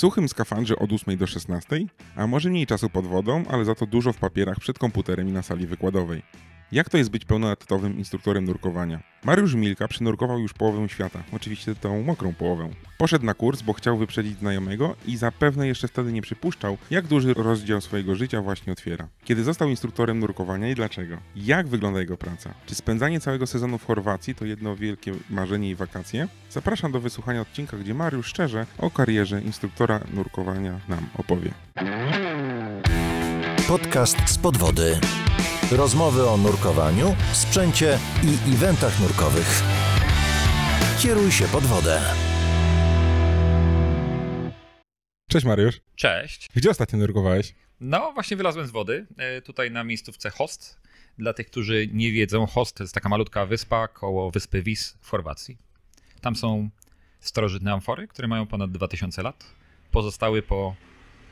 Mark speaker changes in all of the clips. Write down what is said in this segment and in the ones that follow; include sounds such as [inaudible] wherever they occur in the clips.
Speaker 1: suchym skafandrze od 8 do 16, a może mniej czasu pod wodą, ale za to dużo w papierach przed komputerem i na sali wykładowej. Jak to jest być pełnoetatowym instruktorem nurkowania? Mariusz Milka przynurkował już połowę świata, oczywiście tą mokrą połowę. Poszedł na kurs, bo chciał wyprzedzić znajomego i zapewne jeszcze wtedy nie przypuszczał, jak duży rozdział swojego życia właśnie otwiera. Kiedy został instruktorem nurkowania i dlaczego? Jak wygląda jego praca? Czy spędzanie całego sezonu w Chorwacji to jedno wielkie marzenie i wakacje? Zapraszam do wysłuchania odcinka, gdzie Mariusz szczerze o karierze instruktora nurkowania nam opowie. Podcast z podwody. Rozmowy o nurkowaniu, sprzęcie i eventach nurkowych. Kieruj się pod wodę. Cześć Mariusz. Cześć. Gdzie ostatnio nurkowałeś?
Speaker 2: No, właśnie wylazłem z wody, e, tutaj na miejscówce Host. Dla tych, którzy nie wiedzą, Host to jest taka malutka wyspa koło wyspy Wis w Chorwacji. Tam są starożytne amfory, które mają ponad 2000 lat. Pozostały po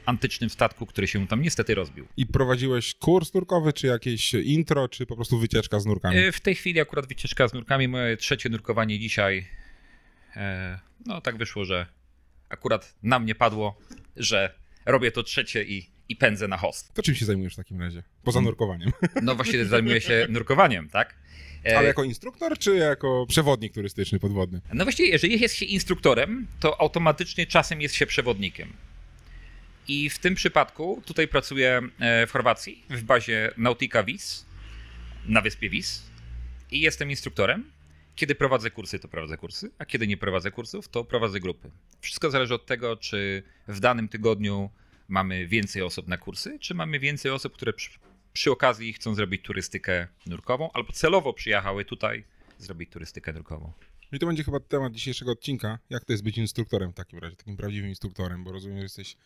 Speaker 2: antycznym statku, który się tam niestety rozbił.
Speaker 1: I prowadziłeś kurs nurkowy, czy jakieś intro, czy po prostu wycieczka z nurkami?
Speaker 2: E, w tej chwili akurat wycieczka z nurkami. Moje trzecie nurkowanie dzisiaj. E, no tak wyszło, że akurat na mnie padło, że robię to trzecie i, i pędzę na host.
Speaker 1: To czym się zajmujesz w takim razie? Poza mm. nurkowaniem. [laughs] No właśnie zajmuję się
Speaker 2: nurkowaniem, tak? E, Ale jako
Speaker 1: instruktor, czy jako przewodnik turystyczny podwodny? No
Speaker 2: właściwie, jeżeli jest się instruktorem, to automatycznie czasem jest się przewodnikiem. I w tym przypadku tutaj pracuję e, w Chorwacji, w bazie Nautica Vis, na wyspie Vis. I jestem instruktorem. Kiedy prowadzę kursy, to prowadzę kursy, a kiedy nie prowadzę kursów, to prowadzę grupy. Wszystko zależy od tego, czy w danym tygodniu mamy więcej osób na kursy, czy mamy więcej osób, które przy, przy okazji chcą zrobić turystykę nurkową, albo celowo przyjechały tutaj zrobić turystykę
Speaker 1: nurkową. No I to będzie chyba temat dzisiejszego odcinka. Jak to jest być instruktorem w takim razie, takim prawdziwym instruktorem, bo rozumiem, że jesteś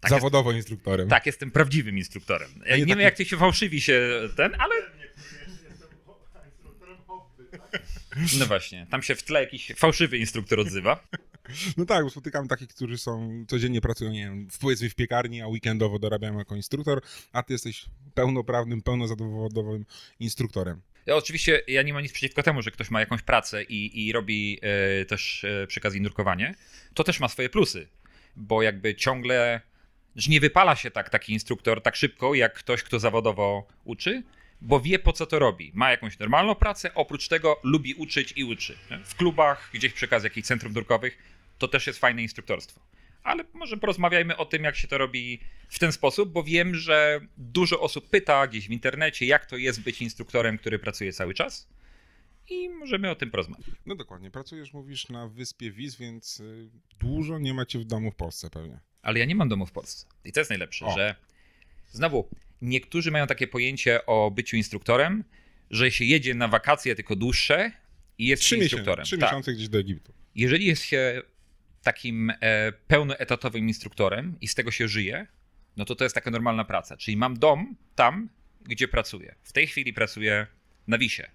Speaker 1: tak Zawodowo jest, instruktorem. Tak, jestem prawdziwym instruktorem. Ja nie, nie wiem, jak ty się fałszywi
Speaker 2: się ten, ale... No właśnie, tam się w tle jakiś fałszywy instruktor odzywa.
Speaker 1: No tak, bo spotykam takich, którzy są codziennie pracują, nie wiem, w, powiedzmy w piekarni, a weekendowo dorabiają jako instruktor, a ty jesteś pełnoprawnym, pełnozadowodowym instruktorem.
Speaker 2: Ja, oczywiście ja nie mam nic przeciwko temu, że ktoś ma jakąś pracę i, i robi y, też y, e, przy okazji nurkowanie. To też ma swoje plusy, bo jakby ciągle że nie wypala się tak taki instruktor tak szybko, jak ktoś, kto zawodowo uczy, bo wie po co to robi. Ma jakąś normalną pracę, oprócz tego lubi uczyć i uczy. W klubach, gdzieś przekaz okazji jakichś centrów nurkowych, to też jest fajne instruktorstwo. Ale może porozmawiajmy o tym, jak się to robi w ten sposób, bo wiem, że dużo osób pyta gdzieś w internecie, jak to jest być instruktorem, który pracuje cały czas i możemy o tym porozmawiać.
Speaker 1: No dokładnie, pracujesz, mówisz, na wyspie Wiz, więc y, dużo nie macie w domu w Polsce pewnie. Ale ja nie mam domu w Polsce. I to jest najlepsze, o. że znowu, niektórzy mają takie
Speaker 2: pojęcie o byciu instruktorem, że się jedzie na wakacje tylko dłuższe i jest trzy instruktorem. Trzy tak. miesiące gdzieś do Egiptu. Jeżeli jest się takim e, pełnoetatowym instruktorem i z tego się żyje, no to to jest taka normalna praca. Czyli mam dom tam, gdzie pracuję. W tej chwili pracuję na Wisie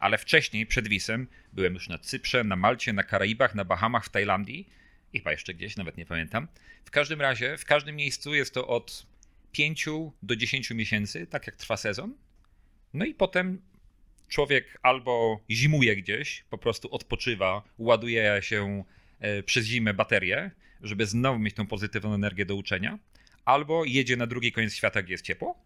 Speaker 2: ale wcześniej, przed Wisem, byłem już na Cyprze, na Malcie, na Karaibach, na Bahamach, w Tajlandii i chyba jeszcze gdzieś, nawet nie pamiętam. W każdym razie, w każdym miejscu jest to od 5 do 10 miesięcy, tak jak trwa sezon. No i potem człowiek albo zimuje gdzieś, po prostu odpoczywa, ładuje się e, przez zimę baterię, żeby znowu mieć tą pozytywną energię do uczenia, albo jedzie na drugi koniec świata, gdzie jest ciepło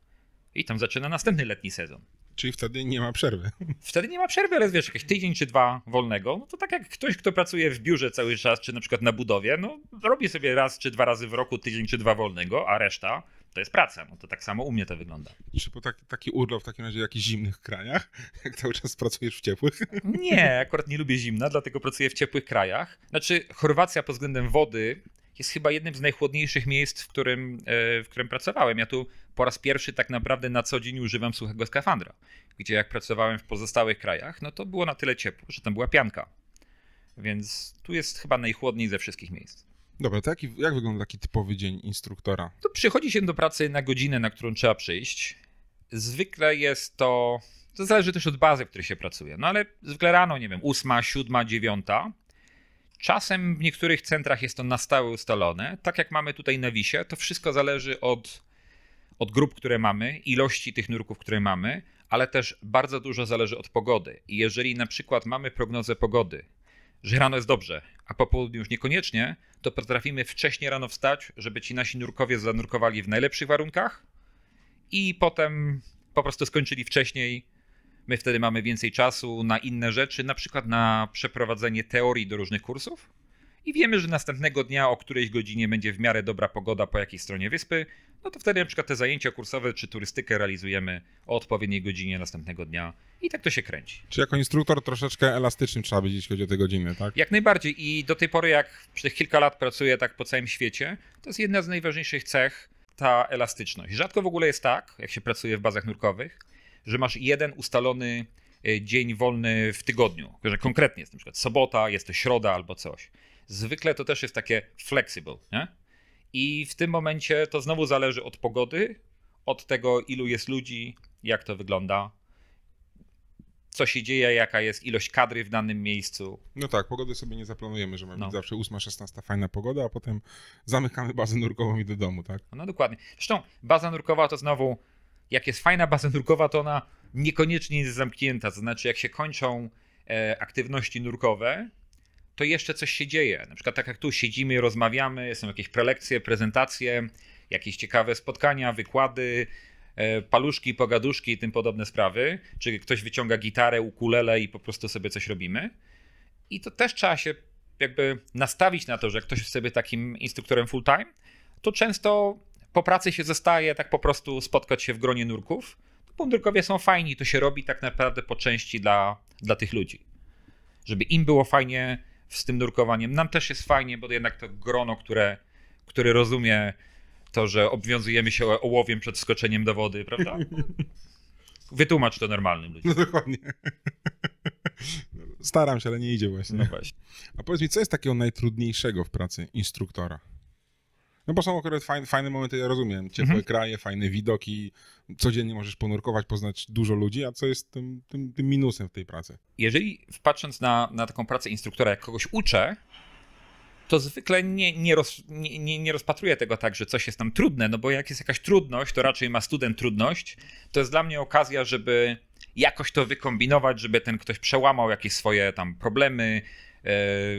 Speaker 2: i tam zaczyna następny letni sezon. Czyli wtedy nie ma przerwy. Wtedy nie ma przerwy, ale wiesz, jakiś tydzień czy dwa wolnego, no to tak jak ktoś, kto pracuje w biurze cały czas, czy na przykład na budowie, no robi sobie raz czy dwa razy w roku tydzień czy dwa wolnego, a reszta to jest praca. No to tak samo u mnie to wygląda. Czy po tak, taki urlop w takim razie w jakichś zimnych krajach? [laughs]
Speaker 1: Jak cały czas pracujesz w ciepłych?
Speaker 2: Nie, akurat nie lubię zimna, dlatego pracuję w ciepłych krajach. Znaczy, Chorwacja pod względem wody jest chyba jednym z najchłodniejszych miejsc, w którym, e, w którym pracowałem. Ja tu po raz pierwszy tak naprawdę na co dzień używam suchego skafandra, gdzie jak pracowałem w pozostałych krajach, no to było na tyle ciepło, że tam była pianka. Więc tu jest chyba najchłodniej ze wszystkich miejsc.
Speaker 1: Dobra, to jak, jak wygląda taki typowy dzień instruktora? To
Speaker 2: przychodzi się do pracy na godzinę, na którą trzeba przyjść. Zwykle jest to, to zależy też od bazy, w której się pracuje, no ale zwykle rano, nie wiem, ósma, siódma, dziewiąta Czasem w niektórych centrach jest to na stałe ustalone. Tak jak mamy tutaj na Wisie, to wszystko zależy od, od grup, które mamy, ilości tych nurków, które mamy, ale też bardzo dużo zależy od pogody. I jeżeli na przykład mamy prognozę pogody, że rano jest dobrze, a po południu już niekoniecznie, to potrafimy wcześniej rano wstać, żeby ci nasi nurkowie zanurkowali w najlepszych warunkach i potem po prostu skończyli wcześniej My wtedy mamy więcej czasu na inne rzeczy, na przykład na przeprowadzenie teorii do różnych kursów. I wiemy, że następnego dnia o którejś godzinie będzie w miarę dobra pogoda po jakiejś stronie wyspy, no to wtedy na przykład te zajęcia kursowe czy turystykę realizujemy o odpowiedniej godzinie następnego dnia i tak to się kręci.
Speaker 1: Czy jako instruktor troszeczkę elastyczny trzeba być, jeśli chodzi o te godziny, tak?
Speaker 2: Jak najbardziej i do tej pory, jak przez kilka lat pracuję tak po całym świecie, to jest jedna z najważniejszych cech ta elastyczność. Rzadko w ogóle jest tak, jak się pracuje w bazach nurkowych, że masz jeden ustalony e, dzień wolny w tygodniu, że konkretnie jest na przykład sobota, jest to środa albo coś. Zwykle to też jest takie flexible, nie? I w tym momencie to znowu zależy od pogody, od tego ilu jest ludzi, jak to wygląda, co się dzieje, jaka jest ilość kadry w danym
Speaker 1: miejscu. No tak, pogody sobie nie zaplanujemy, że mamy no. zawsze 8-16 fajna pogoda, a potem zamykamy bazę nurkową i do domu, tak? No dokładnie. Zresztą baza nurkowa to znowu jak jest fajna
Speaker 2: baza nurkowa, to ona niekoniecznie jest zamknięta. To znaczy, jak się kończą e, aktywności nurkowe, to jeszcze coś się dzieje. Na przykład tak jak tu siedzimy, rozmawiamy, są jakieś prelekcje, prezentacje, jakieś ciekawe spotkania, wykłady, e, paluszki, pogaduszki i tym podobne sprawy, czy ktoś wyciąga gitarę, ukulele i po prostu sobie coś robimy. I to też trzeba się jakby nastawić na to, że ktoś jest sobie takim instruktorem full-time, to często po pracy się zostaje tak po prostu spotkać się w gronie nurków. Mundurkowie są fajni, to się robi tak naprawdę po części dla, dla tych ludzi. Żeby im było fajnie z tym nurkowaniem. Nam też jest fajnie, bo jednak to grono, które, które rozumie to, że obwiązujemy się ołowiem przed skoczeniem do wody, prawda? [laughs] Wytłumacz to normalnym ludziom. No
Speaker 1: dokładnie. Staram się, ale nie idzie właśnie. No właśnie. A powiedz mi, co jest takiego najtrudniejszego w pracy instruktora? No bo są akurat fajne, fajne momenty, ja rozumiem, ciepłe mhm. kraje, fajne widoki, codziennie możesz ponurkować, poznać dużo ludzi, a co jest tym, tym, tym minusem w tej pracy?
Speaker 2: Jeżeli patrząc na, na taką pracę instruktora, jak kogoś uczę, to zwykle nie, nie, roz, nie, nie, rozpatruję tego tak, że coś jest tam trudne, no bo jak jest jakaś trudność, to raczej ma student trudność. To jest dla mnie okazja, żeby jakoś to wykombinować, żeby ten ktoś przełamał jakieś swoje tam problemy, yy,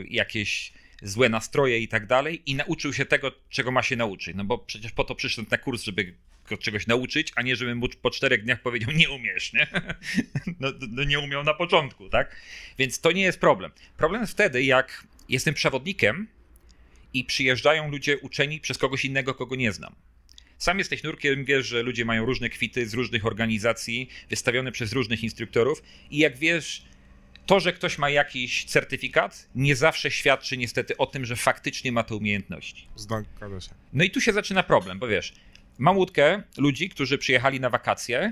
Speaker 2: jakieś złe nastroje i tak dalej, i nauczył się tego, czego ma się nauczyć. No bo przecież po to przyszedł na kurs, żeby go czegoś nauczyć, a nie żeby mu po czterech dniach powiedział, nie umiesz, nie? [laughs] No, no nie umiał na początku, tak? Więc to nie jest problem. Problem jest wtedy, jak jestem przewodnikiem i przyjeżdżają ludzie uczeni przez kogoś innego, kogo nie znam. Sam jesteś nurkiem, wiesz, że ludzie mają różne kwity z różnych organizacji, wystawione przez różnych instruktorów i jak wiesz, to, że ktoś ma jakiś certyfikat, nie zawsze świadczy niestety o tym, że faktycznie ma te umiejętności. Zgadza No i tu się zaczyna problem, bo wiesz, mam łódkę ludzi, którzy przyjechali na wakacje,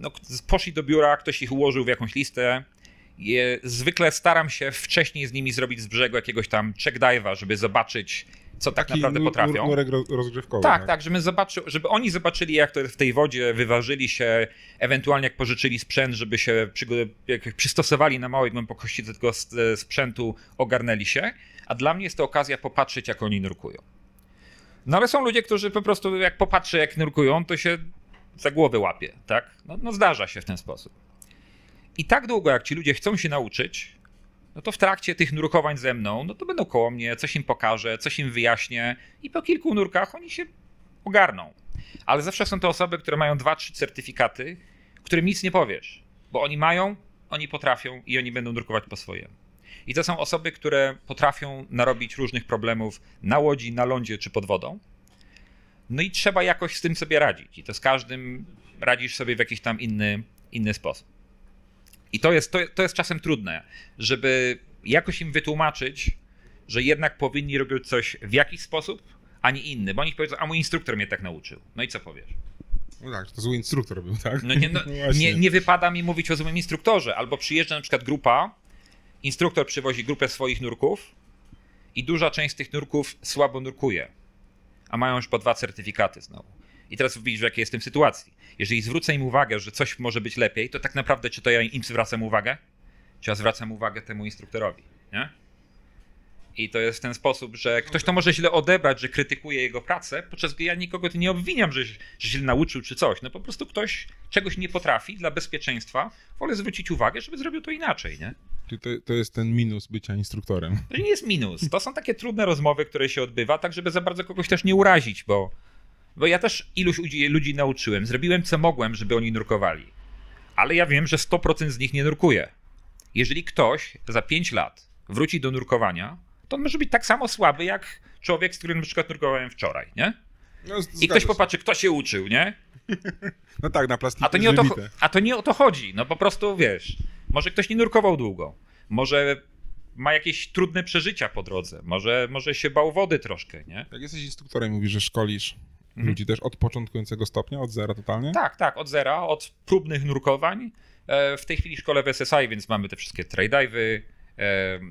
Speaker 2: no, poszli do biura, ktoś ich ułożył w jakąś listę. Je, zwykle staram się wcześniej z nimi zrobić z brzegu jakiegoś tam check dive'a, żeby zobaczyć, co tak naprawdę potrafią. Nurek
Speaker 1: rozgrzewkowy. Tak, tak, tak, żeby,
Speaker 2: zobaczy, żeby oni zobaczyli, jak to w tej wodzie wyważyli się, ewentualnie jak pożyczyli sprzęt, żeby się jak przystosowali na małej głębokości do tego e, sprzętu, ogarnęli się. A dla mnie jest to okazja popatrzeć, jak oni nurkują. No ale są ludzie, którzy po prostu jak popatrzę, jak nurkują, to się za głowę łapie, tak? No, no zdarza się w ten sposób. I tak długo, jak ci ludzie chcą się nauczyć, no to w trakcie tych nurkowań ze mną, no to będą koło mnie, coś im pokażę, coś im wyjaśnię i po kilku nurkach oni się ogarną. Ale zawsze są to osoby, które mają dwa, trzy certyfikaty, którym nic nie powiesz, bo oni mają, oni potrafią i oni będą nurkować po swojemu. I to są osoby, które potrafią narobić różnych problemów na łodzi, na lądzie czy pod wodą. No i trzeba jakoś z tym sobie radzić. I to z każdym radzisz sobie w jakiś tam inny, inny sposób. I to jest, to, to jest czasem trudne, żeby jakoś im wytłumaczyć, że jednak powinni robić coś w jakiś sposób, a nie inny, bo oni powiedzą, a mój instruktor mnie tak nauczył. No i co powiesz?
Speaker 1: No tak, to zły instruktor był, tak? No nie, no, [laughs] nie,
Speaker 2: nie wypada mi mówić o złym instruktorze, albo przyjeżdża na przykład grupa, instruktor przywozi grupę swoich nurków i duża część z tych nurków słabo nurkuje, a mają już po dwa certyfikaty znowu. I teraz widzisz, w jakiej jestem sytuacji. Jeżeli zwrócę im uwagę, że coś może być lepiej, to tak naprawdę czy to ja im zwracam uwagę, czy ja zwracam uwagę temu instruktorowi, nie? I to jest w ten sposób, że ktoś to może źle odebrać, że krytykuje jego pracę, podczas gdy ja nikogo nie obwiniam, że, że źle nauczył czy coś. No po prostu ktoś czegoś nie potrafi dla bezpieczeństwa, wolę zwrócić uwagę, żeby zrobił to inaczej, nie? Czyli to, to jest ten minus bycia instruktorem. To nie jest minus. To są takie trudne rozmowy, które się odbywa, tak żeby za bardzo kogoś też nie urazić, bo bo ja też iluś ludzi nauczyłem, zrobiłem co mogłem, żeby oni nurkowali. Ale ja wiem, że 100% z nich nie nurkuje. Jeżeli ktoś za 5 lat wróci do nurkowania, to on może być tak samo słaby jak człowiek, z którym na przykład nurkowałem wczoraj, nie? No, I ktoś popatrzy, kto się uczył, nie?
Speaker 3: [laughs]
Speaker 2: No tak, na plastiku. A to, nie o to, a to nie o to chodzi. No po prostu wiesz, może ktoś nie nurkował długo, może ma jakieś trudne przeżycia po drodze, może, może się bał wody troszkę, nie? Jak jesteś
Speaker 1: instruktorem, mówisz, że szkolisz Mhm. Ludzi też od początkującego stopnia, od zera totalnie?
Speaker 2: Tak, tak, od zera, od próbnych nurkowań. E, w tej chwili szkole w SSI, więc mamy te wszystkie trade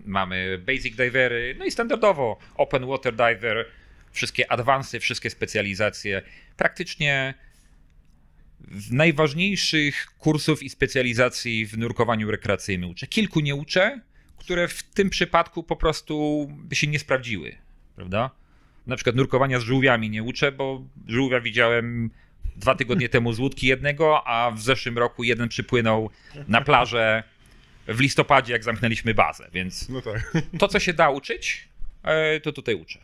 Speaker 2: mamy basic divery, no i standardowo open water diver, wszystkie adwansy, wszystkie specjalizacje. Praktycznie najważniejszych kursów i specjalizacji w nurkowaniu rekreacyjnym uczę. Kilku nie uczę, które w tym przypadku po prostu by się nie sprawdziły, prawda? na przykład nurkowania z żółwiami nie uczę, bo żółwia widziałem dwa tygodnie temu z łódki jednego, a w zeszłym roku jeden przypłynął na plażę w listopadzie, jak zamknęliśmy bazę, więc no tak.
Speaker 1: to, co się da uczyć, e, to tutaj uczę.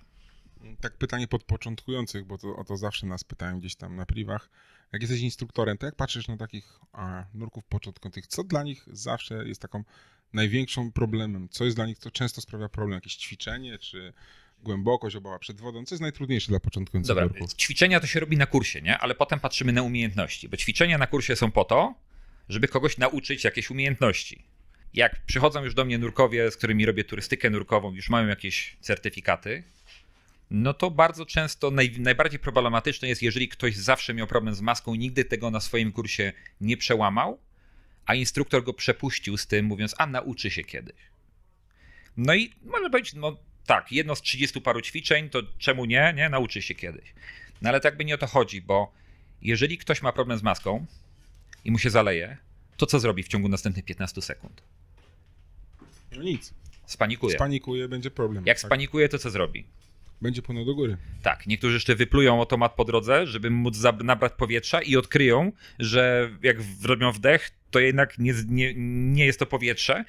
Speaker 1: Tak pytanie pod początkujących, bo to, o to zawsze nas pytają gdzieś tam na priwach. Jak jesteś instruktorem, to jak patrzysz na takich a, nurków początkujących, co dla nich zawsze jest taką największą problemem? Co jest dla nich, to często sprawia problem? Jakieś ćwiczenie, czy głębokość, obawa przed wodą, co jest najtrudniejsze dla początkujących Dobra, ćwiczenia to się robi na kursie, nie? Ale potem patrzymy na umiejętności, bo ćwiczenia na kursie są po
Speaker 2: to, żeby kogoś nauczyć jakieś umiejętności. Jak przychodzą już do mnie nurkowie, z którymi robię turystykę nurkową, już mają jakieś certyfikaty, no to bardzo często naj, najbardziej problematyczne jest, jeżeli ktoś zawsze miał problem z maską, nigdy tego na swoim kursie nie przełamał, a instruktor go przepuścił z tym, mówiąc, a nauczy się kiedyś. No i może powiedzieć, no, tak, jedno z 30 paru ćwiczeń, to czemu nie? Nie, nauczy się kiedyś. No ale tak by nie o to chodzi, bo jeżeli ktoś ma problem z maską i mu się zaleje, to co zrobi w ciągu następnych 15 sekund? No nic. Spanikuje.
Speaker 1: Spanikuje, będzie problem.
Speaker 2: Jak tak. spanikuje, to co zrobi?
Speaker 1: Będzie płynął do góry.
Speaker 2: Tak, niektórzy jeszcze wyplują automat po drodze, żeby móc nabrać powietrza i odkryją, że jak robią wdech, to jednak nie, nie, nie jest to powietrze,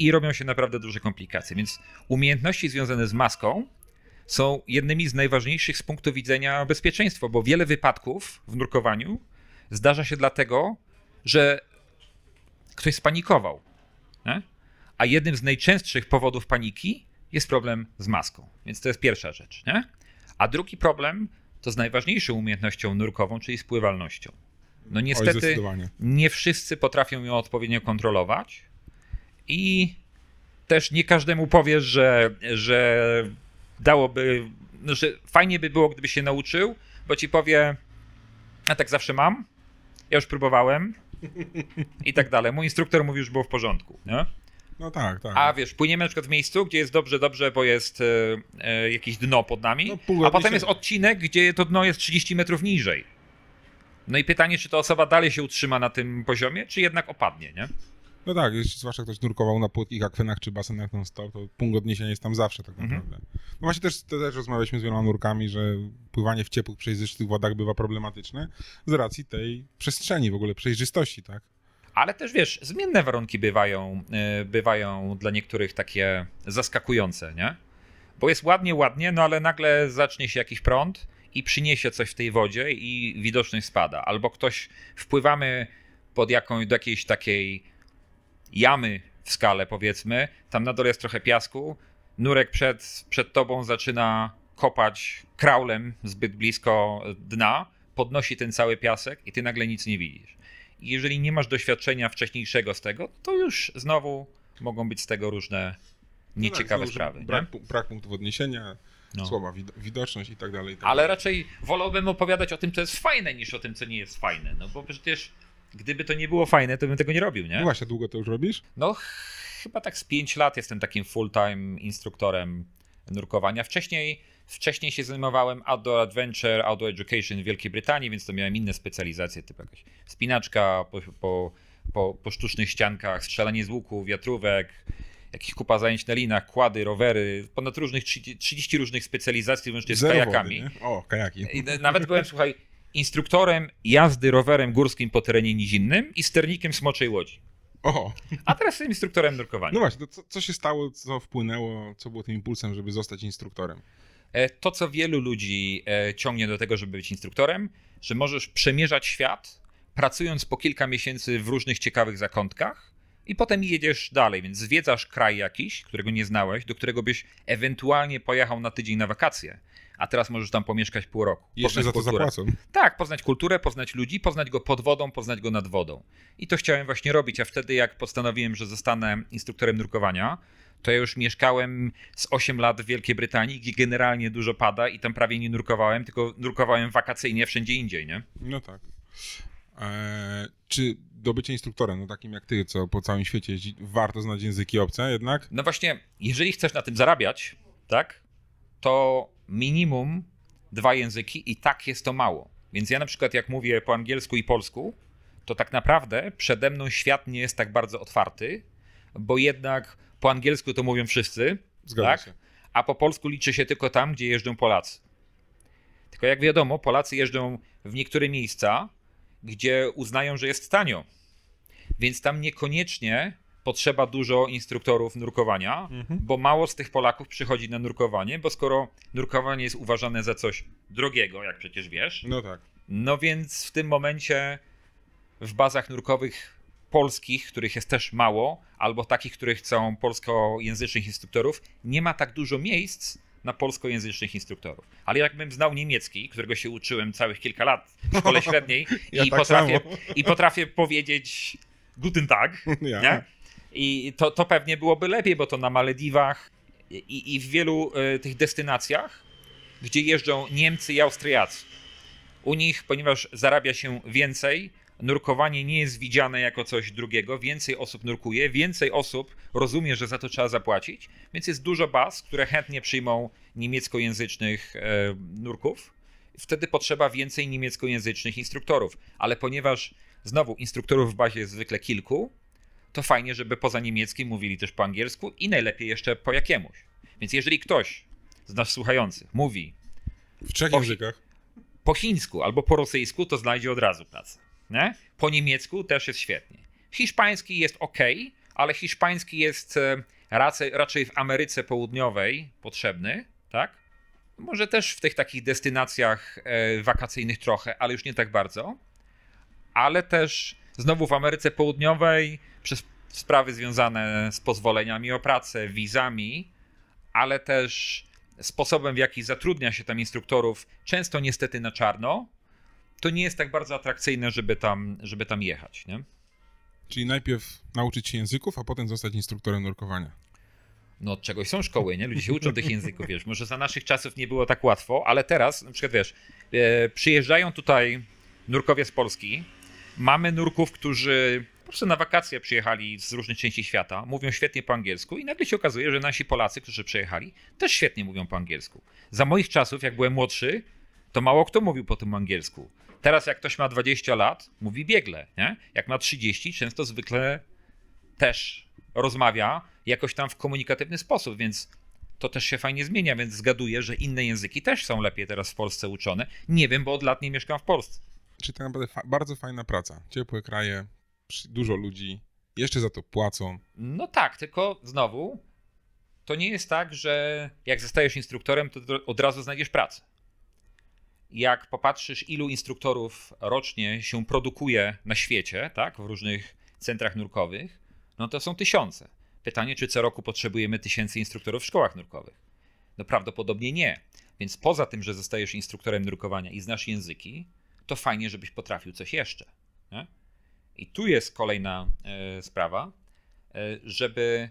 Speaker 2: i robią się naprawdę duże komplikacje. Więc umiejętności związane z maską są jednymi z najważniejszych z punktu widzenia bezpieczeństwa, bo wiele wypadków w nurkowaniu zdarza się dlatego, że ktoś spanikował. Nie? A jednym z najczęstszych powodów paniki jest problem z maską. Więc to jest pierwsza rzecz. Nie? A drugi problem to z najważniejszą umiejętnością nurkową, czyli spływalnością. No niestety Oj, nie wszyscy potrafią ją odpowiednio kontrolować i też nie każdemu powiesz, że, że dałoby, no, że fajnie by było, gdyby się nauczył, bo ci powie, a tak zawsze mam, ja już próbowałem [laughs] i tak dalej. Mój instruktor mówił, że było w porządku.
Speaker 1: Nie? No tak, tak.
Speaker 2: A wiesz, płyniemy na przykład w miejscu, gdzie jest dobrze, dobrze, bo jest e, e jakieś dno pod nami, no, a potem się... jest odcinek, gdzie to dno jest 30 metrów niżej. No i pytanie, czy ta osoba dalej się utrzyma na tym poziomie, czy jednak opadnie, nie?
Speaker 1: No tak, jeśli zwłaszcza ktoś nurkował na płytkich akwenach czy basenach non-stop, to punkt odniesienia jest tam zawsze tak mhm. naprawdę. mm No właśnie też, też rozmawialiśmy z wieloma nurkami, że pływanie w ciepłych, przejrzystych wodach bywa problematyczne z racji tej przestrzeni w ogóle, przejrzystości, tak?
Speaker 2: Ale też wiesz, zmienne warunki bywają, y, bywają dla niektórych takie zaskakujące, nie? Bo jest ładnie, ładnie, no ale nagle zacznie się jakiś prąd i przyniesie coś w tej wodzie i widoczność spada. Albo ktoś, wpływamy pod jakąś, do jakiejś takiej jamy w skale, powiedzmy. Tam na dole jest trochę piasku. Nurek przed, przed tobą zaczyna kopać kraulem zbyt blisko dna, podnosi ten cały piasek i ty nagle nic nie widzisz. I jeżeli nie masz doświadczenia wcześniejszego z tego, to już znowu mogą być z tego różne
Speaker 1: nieciekawe no tak, sprawy. Brak, nie? brak punktów odniesienia, no. słaba widoczność i tak dalej. Tak Ale
Speaker 2: raczej wolałbym opowiadać o tym, co jest fajne, niż o tym, co nie jest fajne. No bo przecież gdyby to nie
Speaker 1: było fajne, to bym tego nie robił, nie? No właśnie, długo to już robisz?
Speaker 2: No chyba tak z 5 lat jestem takim full-time instruktorem nurkowania. Wcześniej, wcześniej się zajmowałem outdoor adventure, outdoor education w Wielkiej Brytanii, więc to miałem inne specjalizacje, typu jakaś spinaczka po, po, po, po sztucznych ściankach, strzelanie z łuku, wiatrówek, jakiś kupa zajęć na linach, kłady, rowery, ponad różnych 30, 30 różnych specjalizacji, łącznie z kajakami. Wody, o, kajaki. Nawet byłem, słuchaj, instruktorem jazdy rowerem górskim po terenie nizinnym i sternikiem smoczej łodzi. Oho. A teraz jestem instruktorem nurkowania. No właśnie,
Speaker 1: co, co, się stało, co wpłynęło, co było tym impulsem, żeby zostać instruktorem? E, to, co wielu ludzi
Speaker 2: e, ciągnie do tego, żeby być instruktorem, że możesz przemierzać świat, pracując po kilka miesięcy w różnych ciekawych zakątkach i potem jedziesz dalej, więc zwiedzasz kraj jakiś, którego nie znałeś, do którego byś ewentualnie pojechał na tydzień na wakacje a teraz możesz tam pomieszkać pół roku. I jeszcze za to kulturę. zapłacą. Tak, poznać kulturę, poznać ludzi, poznać go pod wodą, poznać go nad wodą. I to chciałem właśnie robić, a wtedy jak postanowiłem, że zostanę instruktorem drukowania, to ja już mieszkałem z 8 lat w Wielkiej Brytanii, gdzie generalnie dużo pada i tam prawie nie nurkowałem, tylko nurkowałem wakacyjnie wszędzie indziej, nie?
Speaker 1: No tak. Eee, czy do bycia instruktorem, no takim jak ty, co po całym świecie jeździ, warto znać języki obce jednak? No właśnie, jeżeli chcesz na tym zarabiać, tak, to minimum dwa
Speaker 2: języki i tak jest to mało. Więc ja na przykład jak mówię po angielsku i polsku, to tak naprawdę przede mną świat nie jest tak bardzo otwarty, bo jednak po angielsku to mówią wszyscy, tak? Się. a po polsku liczy się tylko tam, gdzie jeżdżą Polacy. Tylko jak wiadomo, Polacy jeżdżą w niektóre miejsca, gdzie uznają, że jest tanio. Więc tam niekoniecznie potrzeba dużo instruktorów nurkowania, mhm. bo mało z tych Polaków przychodzi na nurkowanie, bo skoro nurkowanie jest uważane za coś drogiego, jak przecież wiesz. No tak. No więc w tym momencie w bazach nurkowych polskich, których jest też mało, albo takich, których chcą polskojęzycznych instruktorów, nie ma tak dużo miejsc na polskojęzycznych instruktorów. Ale jakbym znał niemiecki, którego się uczyłem całych kilka lat w szkole [laughs] średniej ja i, tak potrafię, i potrafię powiedzieć Guten Tag, ja. nie? I to, to pewnie byłoby lepiej, bo to na Malediwach i, i w wielu y, tych destynacjach, gdzie jeżdżą Niemcy i Austriacy. U nich, ponieważ zarabia się więcej, nurkowanie nie jest widziane jako coś drugiego, więcej osób nurkuje, więcej osób rozumie, że za to trzeba zapłacić, więc jest dużo baz, które chętnie przyjmą niemieckojęzycznych e, nurków. Wtedy potrzeba więcej niemieckojęzycznych instruktorów, ale ponieważ znowu instruktorów w bazie jest zwykle kilku, to fajnie, żeby poza niemieckim mówili też po angielsku i najlepiej jeszcze po jakiemuś. Więc jeżeli ktoś z nas słuchających mówi w trzech po, językach po chińsku albo po rosyjsku, to znajdzie od razu pracę. Nie? Po niemiecku też jest świetnie. Hiszpański jest ok, ale hiszpański jest e, raczej, raczej w Ameryce Południowej potrzebny, tak? Może też w tych takich destynacjach e, wakacyjnych trochę, ale już nie tak bardzo. Ale też znowu w Ameryce Południowej przez sprawy związane z pozwoleniami o pracę, wizami, ale też sposobem, w jaki zatrudnia się tam instruktorów, często niestety na czarno, to nie jest tak bardzo atrakcyjne, żeby tam, żeby tam jechać. Nie?
Speaker 1: Czyli najpierw nauczyć się języków, a potem zostać instruktorem nurkowania.
Speaker 2: No od czegoś są szkoły, nie? Ludzie się uczą tych języków, wiesz. Może za naszych czasów nie było tak łatwo, ale teraz, na przykład, wiesz, e, przyjeżdżają tutaj nurkowie z Polski, mamy nurków, którzy prostu na wakacje przyjechali z różnych części świata, mówią świetnie po angielsku i nagle się okazuje, że nasi Polacy, którzy przyjechali, też świetnie mówią po angielsku. Za moich czasów, jak byłem młodszy, to mało kto mówił po tym angielsku. Teraz jak ktoś ma 20 lat, mówi biegle, nie? Jak ma 30, często zwykle też rozmawia jakoś tam w komunikatywny sposób, więc to też się fajnie zmienia, więc zgaduję, że inne języki też są lepiej teraz w Polsce uczone. Nie wiem, bo od lat nie mieszkam w Polsce. Czyli tak naprawdę fa bardzo fajna praca. Ciepłe kraje,
Speaker 1: dużo ludzi, jeszcze za to płacą.
Speaker 2: No tak, tylko znowu to nie jest tak, że jak zostajesz instruktorem, to od razu znajdziesz pracę. Jak popatrzysz, ilu instruktorów rocznie się produkuje na świecie, tak, w różnych centrach nurkowych, no to są tysiące. Pytanie, czy co roku potrzebujemy tysięcy instruktorów w szkołach nurkowych? No prawdopodobnie nie. Więc poza tym, że zostajesz instruktorem nurkowania i znasz języki, to fajnie, żebyś potrafił coś jeszcze. Nie? I tu jest kolejna e, sprawa, e, żeby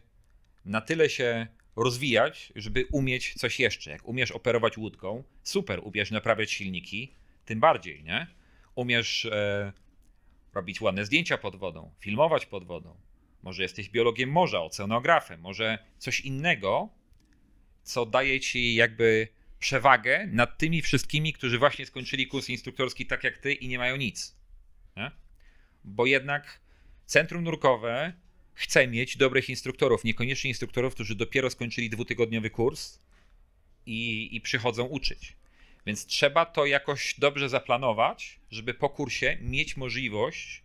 Speaker 2: na tyle się rozwijać, żeby umieć coś jeszcze. Jak umiesz operować łódką, super, umiesz naprawiać silniki, tym bardziej, nie? Umiesz e, robić ładne zdjęcia pod wodą, filmować pod wodą. Może jesteś biologiem morza, oceanografem, może coś innego, co daje ci jakby przewagę nad tymi wszystkimi, którzy właśnie skończyli kurs instruktorski tak jak ty i nie mają nic. Nie? bo jednak centrum nurkowe chce mieć dobrych instruktorów, niekoniecznie instruktorów, którzy dopiero skończyli dwutygodniowy kurs i, i przychodzą uczyć. Więc trzeba to jakoś dobrze zaplanować, żeby po kursie mieć możliwość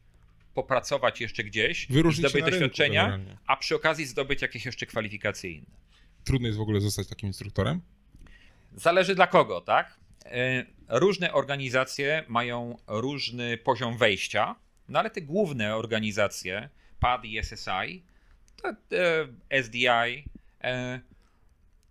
Speaker 2: popracować jeszcze gdzieś, Wyróżnić zdobyć doświadczenia, a przy okazji zdobyć jakieś jeszcze kwalifikacje inne.
Speaker 1: Trudno jest w ogóle zostać takim instruktorem?
Speaker 2: Zależy dla kogo, tak? Y, różne organizacje mają różny poziom wejścia no ale te główne organizacje, PAD i SSI, to, e, SDI, e,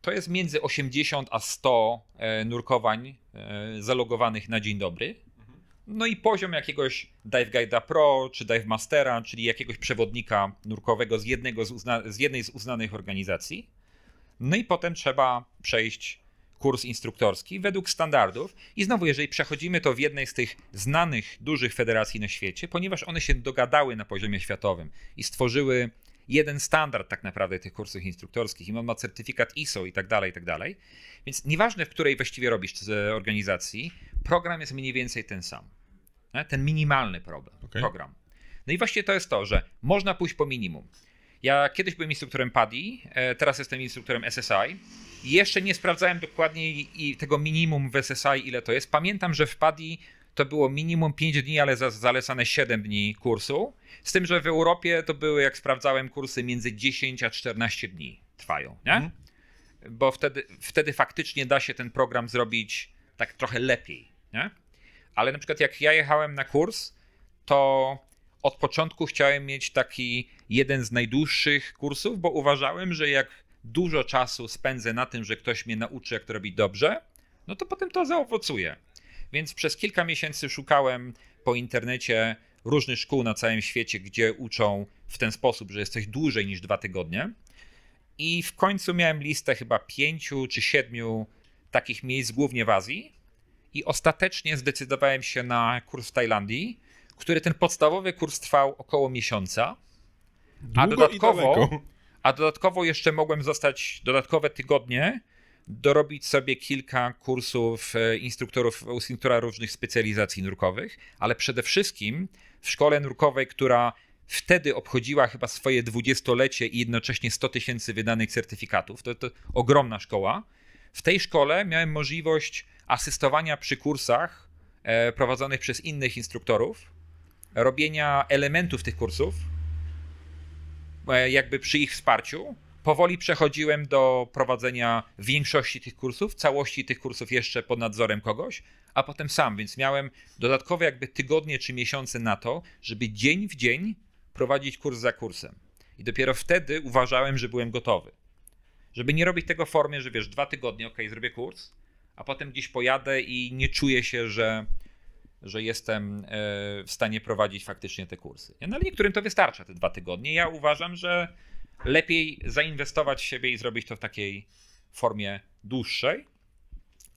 Speaker 2: to jest między 80 a 100 e, nurkowań e, zalogowanych na dzień dobry. Mhm. No i poziom jakiegoś Dive Guide'a Pro czy Dive Mastera, czyli jakiegoś przewodnika nurkowego z, jednego z, uzna- z jednej z uznanych organizacji. No i potem trzeba przejść kurs instruktorski według standardów. I znowu, jeżeli przechodzimy to w jednej z tych znanych, dużych federacji na świecie, ponieważ one się dogadały na poziomie światowym i stworzyły jeden standard tak naprawdę tych kursów instruktorskich i on ma certyfikat ISO i tak dalej, i tak dalej. Więc nieważne, w której właściwie robisz z organizacji, program jest mniej więcej ten sam. Ten minimalny problem, okay. program. No i właśnie to jest to, że można pójść po minimum. Ja kiedyś byłem instruktorem PADI, e, teraz jestem instruktorem SSI. Jeszcze nie sprawdzałem dokładnie tego minimum w SSI, ile to jest. Pamiętam, że w PADI to było minimum 5 dni, ale zalecane 7 dni kursu. Z tym, że w Europie to były, jak sprawdzałem, kursy między 10 a 14 dni trwają, nie? Mm. Bo wtedy, wtedy faktycznie da się ten program zrobić tak trochę lepiej, nie? Ale na przykład jak ja jechałem na kurs, to od początku chciałem mieć taki jeden z najdłuższych kursów, bo uważałem, że jak dużo czasu spędzę na tym, że ktoś mnie nauczy, jak to robić dobrze, no to potem to zaowocuje. Więc przez kilka miesięcy szukałem po internecie różnych szkół na całym świecie, gdzie uczą w ten sposób, że jesteś dłużej niż dwa tygodnie. I w końcu miałem listę chyba pięciu czy siedmiu takich miejsc, głównie w Azji. I ostatecznie zdecydowałem się na kurs w Tajlandii, który ten podstawowy kurs trwał około miesiąca, Długo a dodatkowo, a dodatkowo jeszcze mogłem zostać dodatkowe tygodnie, dorobić sobie kilka kursów e, instruktorów, instruktora różnych specjalizacji nurkowych, ale przede wszystkim w szkole nurkowej, która wtedy obchodziła chyba swoje dwudziestolecie i jednocześnie 100 tysięcy wydanych certyfikatów. To, to ogromna szkoła. W tej szkole miałem możliwość asystowania przy kursach e, prowadzonych przez innych instruktorów, robienia elementów tych kursów, e, jakby przy ich wsparciu, powoli przechodziłem do prowadzenia większości tych kursów, całości tych kursów jeszcze pod nadzorem kogoś, a potem sam, więc miałem dodatkowe jakby tygodnie czy miesiące na to, żeby dzień w dzień prowadzić kurs za kursem. I dopiero wtedy uważałem, że byłem gotowy. Żeby nie robić tego w formie, że wiesz, dwa tygodnie, ok, zrobię kurs, a potem gdzieś pojadę i nie czuję się, że że jestem e, w stanie prowadzić faktycznie te kursy. No, ale niektórym to wystarcza te dwa tygodnie. Ja uważam, że lepiej zainwestować w siebie i zrobić to w takiej formie dłuższej.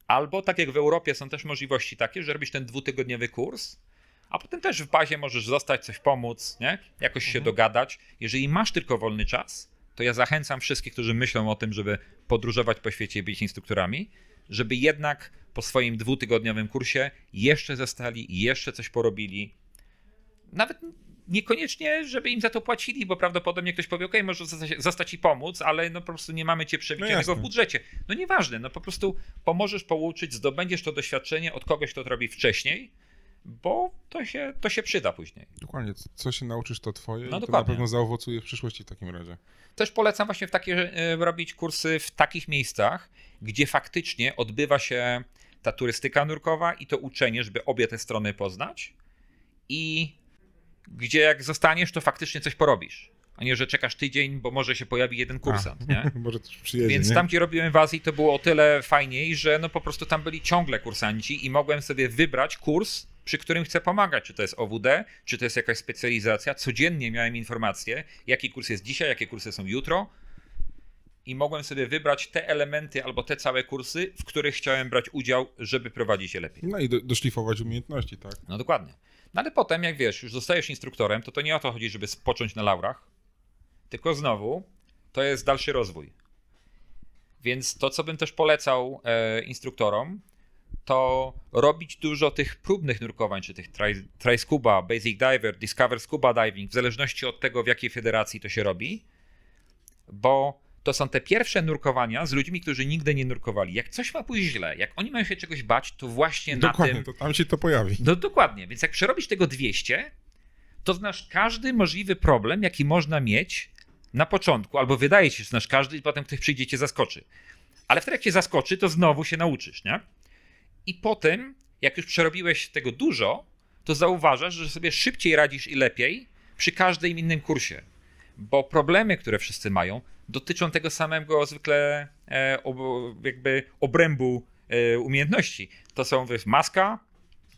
Speaker 2: Albo tak jak w Europie są też możliwości takie, że robisz ten dwutygodniowy kurs, a potem też w bazie możesz zostać, coś pomóc, nie? jakoś mhm. się dogadać. Jeżeli masz tylko wolny czas, to ja zachęcam wszystkich, którzy myślą o tym, żeby podróżować po świecie i być instruktorami, żeby jednak po swoim dwutygodniowym kursie jeszcze zostali, jeszcze coś porobili. Nawet niekoniecznie, żeby im za to płacili, bo prawdopodobnie ktoś powie, ok, może zostać i pomóc, ale no po prostu nie mamy cię no przewidzianego no w budżecie. No nieważne, no po prostu pomożesz pouczyć, zdobędziesz to doświadczenie od kogoś, kto to robi wcześniej, bo to się, to się przyda później.
Speaker 1: Dokładnie, co się nauczysz, to twoje no i dokładnie. to na pewno zaowocuje w przyszłości w takim razie.
Speaker 2: Też polecam właśnie w takie, e, robić kursy w takich miejscach, gdzie faktycznie odbywa się ta turystyka nurkowa i to uczenie, żeby obie te strony poznać i gdzie jak zostaniesz, to faktycznie coś porobisz. A nie, że czekasz tydzień, bo może się pojawi jeden kursant. A, nie? [laughs] może tu
Speaker 1: przyjedzie, Więc nie? tam,
Speaker 2: gdzie robiłem w Azji, to było o tyle fajniej, że no po prostu tam byli ciągle kursanci i mogłem sobie wybrać kurs, przy którym chcę pomagać. Czy to jest OWD, czy to jest jakaś specjalizacja. Codziennie miałem informacje, jaki kurs jest dzisiaj, jakie kursy są jutro. I mogłem sobie wybrać te elementy albo te całe kursy, w których chciałem brać udział, żeby prowadzić je lepiej.
Speaker 1: No i do, doszlifować umiejętności, tak?
Speaker 2: No dokładnie. No ale potem, jak wiesz, już zostajesz instruktorem, to to nie o to chodzi, żeby spocząć na laurach, tylko znowu to jest dalszy rozwój. Więc to, co bym też polecał e, instruktorom, to robić dużo tych próbnych nurkowań, czy tych try, scuba, basic diver, discover scuba diving, w zależności od tego, w jakiej federacji to się robi, bo to są te pierwsze nurkowania z ludźmi, którzy nigdy nie nurkowali. Jak coś ma pójść źle, jak oni mają się czegoś bać, to właśnie dokładnie, na tym... Dokładnie,
Speaker 1: to tam się to pojawi. No
Speaker 2: dokładnie, więc jak przerobisz tego 200, to znasz każdy możliwy problem, jaki można mieć na początku, albo wydaje się, że znasz każdy i potem ktoś przyjdzie cię zaskoczy. Ale wtedy jak cię zaskoczy, to znowu się nauczysz, nie? i po tym, jak już przerobiłeś tego dużo, to zauważasz, że sobie szybciej radzisz i lepiej przy każdym innym kursie. Bo problemy, które wszyscy mają, dotyczą tego samego zwykle e, ob, jakby obrębu e, umiejętności. To są wiesz, maska,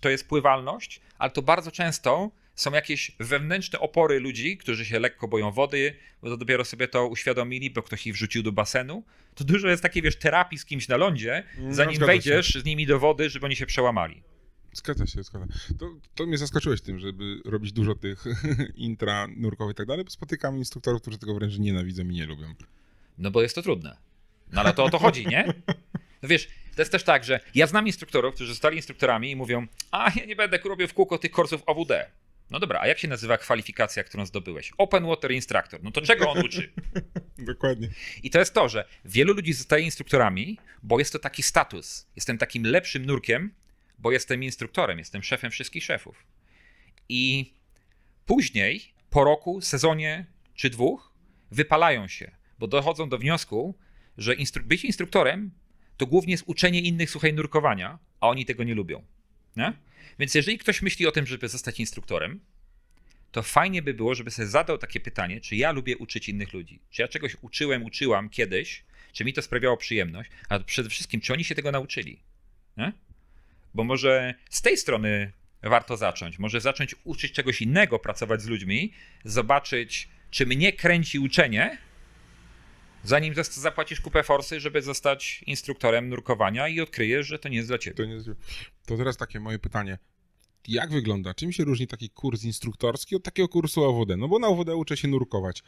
Speaker 2: to jest pływalność, ale to bardzo często są jakieś wewnętrzne opory ludzi, którzy się lekko boją wody, bo to dopiero sobie to uświadomili, bo ktoś ich wrzucił do basenu. To dużo jest takiej, wiesz, terapii z kimś na lądzie, zanim no, wejdziesz się.
Speaker 1: z nimi do wody, żeby oni się przełamali. Zgadza się, zgadza. To, to mnie zaskoczyłeś tym, żeby robić dużo tych [laughs] intra nurkowych i tak dalej, bo spotykam instruktorów, którzy tego wręcz nienawidzą i nie lubią. No bo jest to trudne. No ale to o to chodzi, nie?
Speaker 2: No wiesz, to jest też tak, że ja znam instruktorów, którzy zostali instruktorami i mówią, a ja nie będę robił w kółko tych kursów OWD. No dobra, a jak się nazywa kwalifikacja, którą zdobyłeś? Open Water Instructor. No to czego on uczy?
Speaker 1: [laughs] Dokładnie.
Speaker 2: I to jest to, że wielu ludzi zostaje instruktorami, bo jest to taki status. Jestem takim lepszym nurkiem, bo jestem instruktorem, jestem szefem wszystkich szefów. I później, po roku, sezonie czy dwóch, wypalają się, bo dochodzą do wniosku, że instru- być instruktorem to głównie jest uczenie innych, słuchaj, nurkowania, a oni tego nie lubią. Nie? Więc jeżeli ktoś myśli o tym, żeby zostać instruktorem, to fajnie by było, żeby sobie zadał takie pytanie, czy ja lubię uczyć innych ludzi, czy ja czegoś uczyłem, uczyłam kiedyś, czy mi to sprawiało przyjemność, a przede wszystkim, czy oni się tego nauczyli. Nie? Bo może z tej strony warto zacząć. Może zacząć uczyć czegoś innego, pracować z ludźmi, zobaczyć, czy mnie kręci uczenie, Zanim zapłacisz kupę forsy, żeby zostać instruktorem nurkowania i odkryjesz, że to nie jest dla ciebie. To, nie jest... to teraz
Speaker 1: takie moje pytanie. Jak wygląda? Czym się różni taki kurs instruktorski od takiego kursu o wodę? No bo na wodę uczę się nurkować.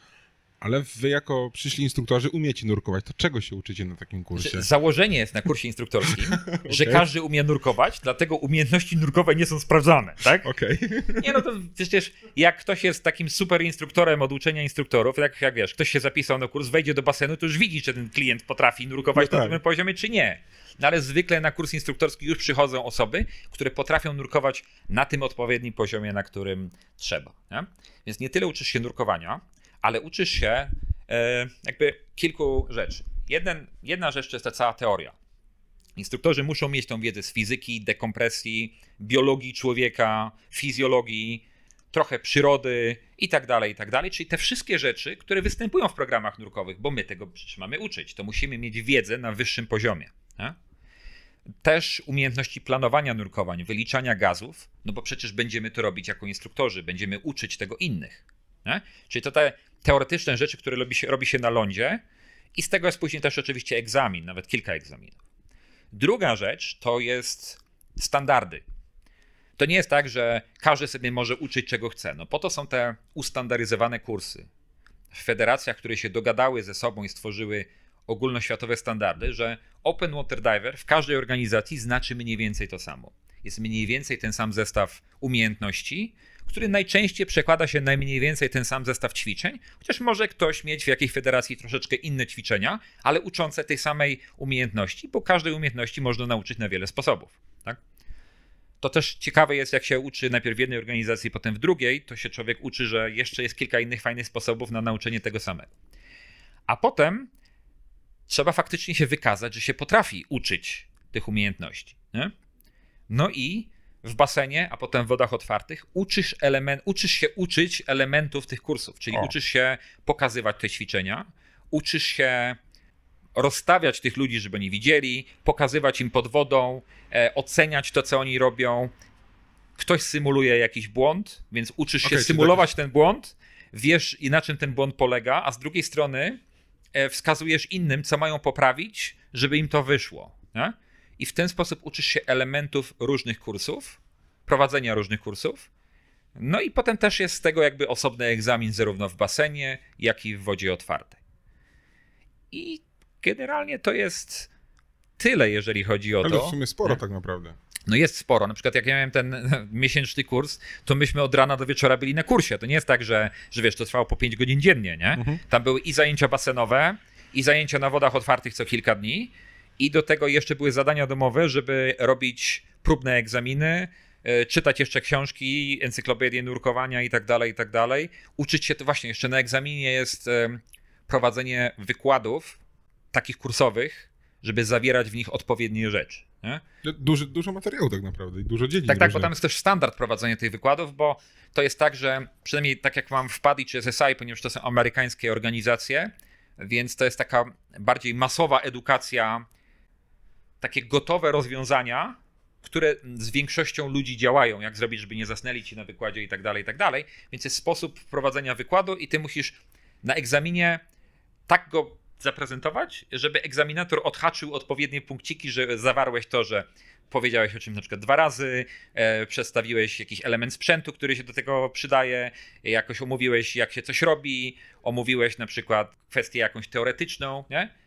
Speaker 1: Ale wy jako przyszli instruktorzy umiecie nurkować, to czego się uczycie na takim kursie? Znaczy,
Speaker 2: założenie jest na kursie instruktorskim, okay. [laughs] że każdy umie nurkować, dlatego umiejętności nurkowe nie są sprawdzane, tak? Okej. Okay. Nie no to przecież jak ktoś jest takim super instruktorem od uczenia instruktorów, jak, jak wiesz, ktoś się zapisał na kurs, wejdzie do basenu, to już widzi, czy ten klient potrafi nurkować no tak. na tym poziomie, czy nie. No ale zwykle na kurs instruktorski już przychodzą osoby, które potrafią nurkować na tym odpowiednim poziomie, na którym trzeba. Nie? Więc nie tyle uczysz się nurkowania, ale uczysz się e, jakby kilku rzeczy. Jeden, jedna rzecz to jest ta cała teoria. Instruktorzy muszą mieć tą wiedzę z fizyki, dekompresji, biologii człowieka, fizjologii, trochę przyrody i tak dalej, i tak dalej. Czyli te wszystkie rzeczy, które występują w programach nurkowych, bo my tego przecież mamy uczyć. To musimy mieć wiedzę na wyższym poziomie. Nie? Też umiejętności planowania nurkowań, wyliczania gazów, no bo przecież będziemy to robić jako instruktorzy, będziemy uczyć tego innych. Nie? Czyli to te teoretyczne rzeczy, które robi się, robi się na lądzie i z tego jest później też oczywiście egzamin, nawet kilka egzaminów. Druga rzecz to jest standardy. To nie jest tak, że każdy sobie może uczyć czego chce. No po to są te ustandaryzowane kursy. W federacjach, które się dogadały ze sobą i stworzyły ogólnoświatowe standardy, że Open Water Diver w każdej organizacji znaczy mniej więcej to samo. Jest mniej więcej ten sam zestaw umiejętności, który najczęściej przekłada się na mniej więcej ten sam zestaw ćwiczeń, chociaż może ktoś mieć w jakiejś federacji troszeczkę inne ćwiczenia, ale uczące tej samej umiejętności, bo każdej umiejętności można nauczyć na wiele sposobów. Tak? To też ciekawe jest, jak się uczy najpierw w jednej organizacji, potem w drugiej, to się człowiek uczy, że jeszcze jest kilka innych fajnych sposobów na nauczenie tego samego. A potem trzeba faktycznie się wykazać, że się potrafi uczyć tych umiejętności. Nie? No i w basenie, a potem w wodach otwartych, uczysz, element, uczysz się uczyć elementów tych kursów, czyli o. uczysz się pokazywać te ćwiczenia, uczysz się rozstawiać tych ludzi, żeby nie widzieli, pokazywać im pod wodą, e, oceniać to, co oni robią. Ktoś symuluje jakiś błąd, więc uczysz okay, się symulować tak. ten błąd, wiesz, na czym ten błąd polega, a z drugiej strony e, wskazujesz innym, co mają poprawić, żeby im to wyszło. Nie? i w ten sposób uczysz się elementów różnych kursów, prowadzenia różnych kursów. No i potem też jest z tego jakby osobny egzamin zarówno w basenie, jak i w wodzie otwartej. I generalnie to jest tyle, jeżeli chodzi o Ale to. Ale w sumie sporo tak naprawdę. No jest sporo. Na przykład jak ja miałem ten [laughs] miesięczny kurs, to myśmy od rana do wieczora byli na kursie. To nie jest tak, że, że wiesz, to trwało po 5 godzin dziennie, nie? Mhm. Tam były i zajęcia basenowe, i zajęcia na wodach otwartych co kilka dni, i do tego jeszcze były zadania domowe, żeby robić próbne egzaminy, e, czytać jeszcze książki, encyklopedię nurkowania i tak dalej, i tak dalej. Uczyć się, to właśnie jeszcze na egzaminie jest e, prowadzenie wykładów takich kursowych, żeby zawierać w nich odpowiednie rzeczy.
Speaker 1: Nie? Dużo, dużo materiału tak naprawdę i dużo dziedzin. Tak, tak, różnych. bo tam jest
Speaker 2: też standard prowadzenia tych wykładów, bo to jest tak, że przynajmniej tak jak mam wpadli czy SSI, ponieważ to są amerykańskie organizacje, więc to jest taka bardziej masowa edukacja takie gotowe rozwiązania, które z większością ludzi działają, jak zrobić, żeby nie zasnęli ci na wykładzie i tak dalej, i tak dalej. Więc jest sposób prowadzenia wykładu i ty musisz na egzaminie tak go zaprezentować, żeby egzaminator odhaczył odpowiednie punkciki, że zawarłeś to, że powiedziałeś o czymś na przykład dwa razy, e, przedstawiłeś jakiś element sprzętu, który się do tego przydaje, jakoś omówiłeś, jak się coś robi, omówiłeś na przykład kwestię jakąś teoretyczną, nie?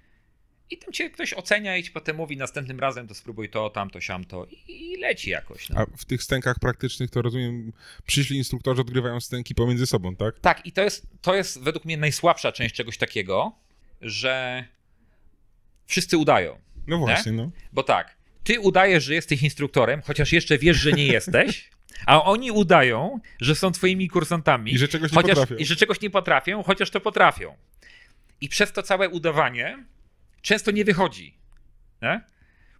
Speaker 2: I tam cię ktoś ocenia i ci potem mówi następnym razem to spróbuj to, tamto, siamto i, i leci jakoś.
Speaker 1: No. A w tych stękach praktycznych to rozumiem, przyszli instruktorzy odgrywają stęki pomiędzy sobą, tak? Tak
Speaker 2: i to jest, to jest według mnie najsłabsza część czegoś takiego, że wszyscy udają. No właśnie, nie? no. Bo tak, ty udajesz, że jesteś instruktorem, chociaż jeszcze wiesz, że nie jesteś, a oni udają, że są twoimi kursantami. I że czegoś nie chociaż, potrafią. I że czegoś nie potrafią, chociaż to potrafią. I przez to całe udawanie często nie wychodzi, nie?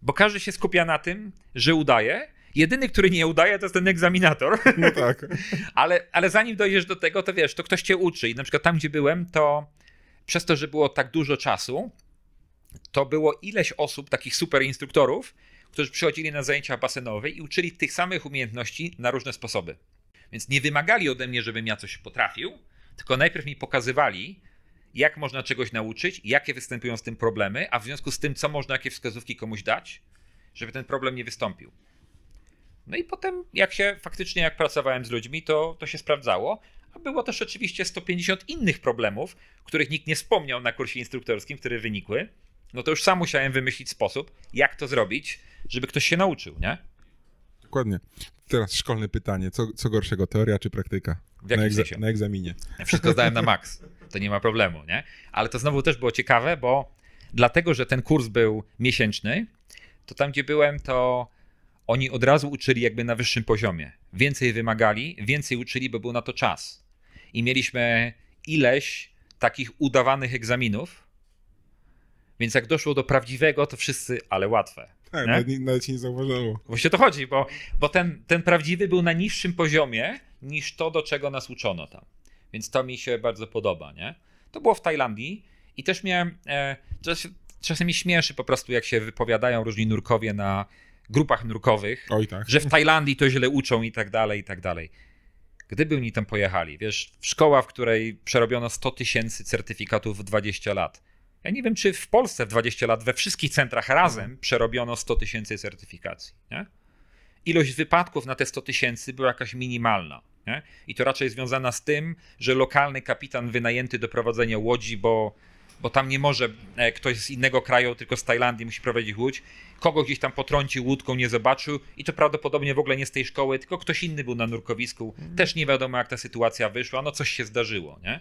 Speaker 2: bo każdy się skupia na tym, że udaje. Jedyny, który nie udaje, to jest ten egzaminator. No tak. [laughs] ale, ale zanim dojdziesz do tego, to wiesz, to ktoś cię uczy. I na przykład tam, gdzie byłem, to przez to, że było tak dużo czasu, to było ileś osób, takich super instruktorów, którzy przychodzili na zajęcia basenowe i uczyli tych samych umiejętności na różne sposoby. Więc nie wymagali ode mnie, żebym ja coś potrafił, tylko najpierw mi pokazywali, jak można czegoś nauczyć, jakie występują z tym problemy, a w związku z tym, co można, jakie wskazówki komuś dać, żeby ten problem nie wystąpił. No i potem, jak się faktycznie, jak pracowałem z ludźmi, to, to się sprawdzało. A było też oczywiście 150 innych problemów, których nikt nie wspomniał na kursie instruktorskim, które wynikły. No to już sam musiałem wymyślić sposób, jak to zrobić, żeby ktoś się nauczył, nie?
Speaker 1: Dokładnie. Teraz szkolne pytanie. Co, co gorszego, teoria czy praktyka? W jakim na, egza- na egzaminie.
Speaker 2: wszystko zdałem na maks. [laughs] to nie ma problemu, nie? Ale to znowu też było ciekawe, bo dlatego, że ten kurs był miesięczny, to tam, gdzie byłem, to oni od razu uczyli jakby na wyższym poziomie. Więcej wymagali, więcej uczyli, bo był na to czas. I mieliśmy ileś takich udawanych egzaminów, więc jak doszło do prawdziwego, to wszyscy, ale łatwe. Tak,
Speaker 1: nie? nawet, się nie zauważyło. Właśnie to chodzi, bo,
Speaker 2: bo ten, ten prawdziwy był na niższym poziomie niż to, do czego nas uczono tam. Więc to mi się bardzo podoba, nie? To było w Tajlandii i też mnie e, czasem mi śmieszy po prostu, jak się wypowiadają różni nurkowie na grupach nurkowych, Oj, tak. że w Tajlandii to źle uczą i tak dalej, i tak dalej. Gdyby oni tam pojechali, wiesz, szkoła, w której przerobiono 100 tysięcy certyfikatów w 20 lat. Ja nie wiem, czy w Polsce w 20 lat we wszystkich centrach razem mhm. przerobiono 100 tysięcy certyfikacji. Nie? Ilość wypadków na te 100 tysięcy była jakaś minimalna. Nie? I to raczej związana z tym, że lokalny kapitan wynajęty do prowadzenia łodzi, bo, bo tam nie może e, ktoś z innego kraju, tylko z Tajlandii musi prowadzić łódź, kogo gdzieś tam potrącił łódką, nie zobaczył i to prawdopodobnie w ogóle nie z tej szkoły, tylko ktoś inny był na nurkowisku, mm. też nie wiadomo jak ta sytuacja wyszła, no coś się zdarzyło, nie?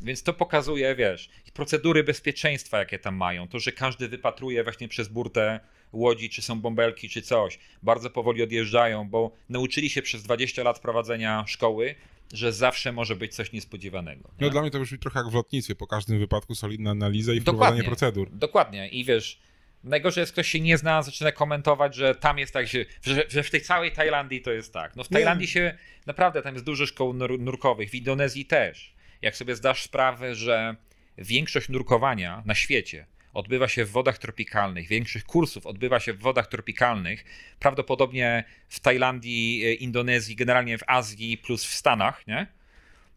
Speaker 2: Więc to pokazuje, wiesz, procedury bezpieczeństwa, jakie tam mają, to, że każdy wypatruje właśnie przez burtę łodzi, czy są bąbelki, czy coś. Bardzo powoli odjeżdżają, bo nauczyli się przez 20 lat prowadzenia szkoły, że zawsze może być coś niespodziewanego.
Speaker 1: No, nie? No dla mnie to brzmi trochę jak w lotnictwie, po każdym wypadku solidna analiza i dokładnie, wprowadzenie procedur.
Speaker 2: Dokładnie i wiesz, najgorzej jest ktoś się nie zna, zaczyna komentować, że tam jest tak, że, że w tej całej Tajlandii to jest tak. No w Tajlandii nie. się, naprawdę tam jest dużo szkół nur nurkowych, w Indonezji też jak sobie zdasz sprawę, że większość nurkowania na świecie odbywa się w wodach tropikalnych, większość kursów odbywa się w wodach tropikalnych, prawdopodobnie w Tajlandii, e, Indonezji, generalnie w Azji plus w Stanach, nie?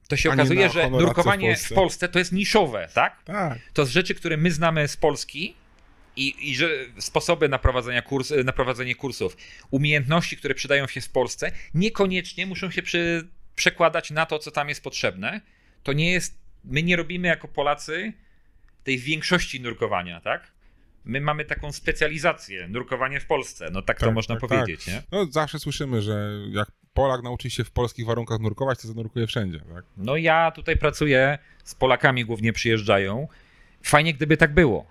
Speaker 2: To się okazuje, że nurkowanie w Polsce. w Polsce. to jest niszowe, tak? tak? To z rzeczy, które my znamy z Polski i, i że sposoby naprowadzenia kurs, na kursów, umiejętności, które przydają się w Polsce, niekoniecznie muszą się przy, przekładać na to, co tam jest potrzebne to nie jest, my nie robimy jako Polacy tej większości nurkowania, tak? my mamy taką specjalizację, nurkowanie w Polsce, no
Speaker 1: tak, tak to można tak, powiedzieć, tak. nie? No zawsze słyszymy, że jak Polak nauczy się w polskich warunkach nurkować, to zanurkuje wszędzie, tak?
Speaker 2: No ja tutaj pracuję, z Polakami głównie przyjeżdżają. Fajnie, gdyby tak było.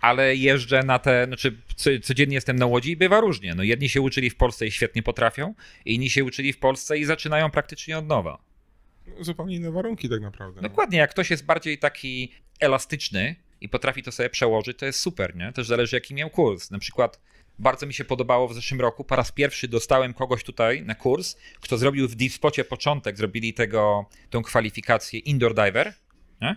Speaker 2: Ale jeżdżę na te, znaczy codziennie jestem na łodzi i bywa różnie. No jedni się uczyli w Polsce i świetnie potrafią, inni się uczyli w Polsce i zaczynają praktycznie od nowa
Speaker 1: zupełnie inne warunki tak naprawdę. No.
Speaker 2: Dokładnie, jak ktoś jest bardziej taki elastyczny i potrafi to sobie przełożyć, to jest super, nie? Też zależy jaki miał kurs. Na przykład bardzo mi się podobało w zeszłym roku, po raz pierwszy dostałem kogoś tutaj na kurs, kto zrobił w DeepSpocie początek, zrobili tego, tą kwalifikację Indoor Diver, nie?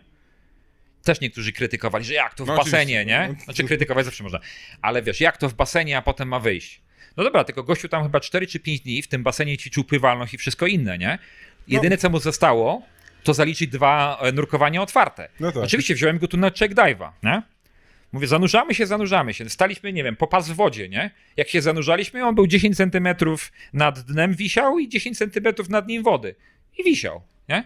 Speaker 2: też niektórzy krytykowali, że jak to w no, basenie, nie? No. Znaczy krytykować zawsze można. Ale wiesz, jak to w basenie, a potem ma wyjść. No dobra, tylko gościu tam chyba 4 czy 5 dni w tym basenie ćwiczył pływalność i wszystko inne, nie? No. Jedyne, co mu zostało, to zaliczyć dwa e, nurkowania otwarte. No tak. Oczywiście wziąłem go tu na check dive'a, nie? Mówię, zanurzamy się, zanurzamy się. Staliśmy, nie wiem, po pas w wodzie, nie? Jak się zanurzaliśmy, on był 10 centymetrów nad dnem wisiał i 10 centymetrów nad nim wody. I wisiał, nie?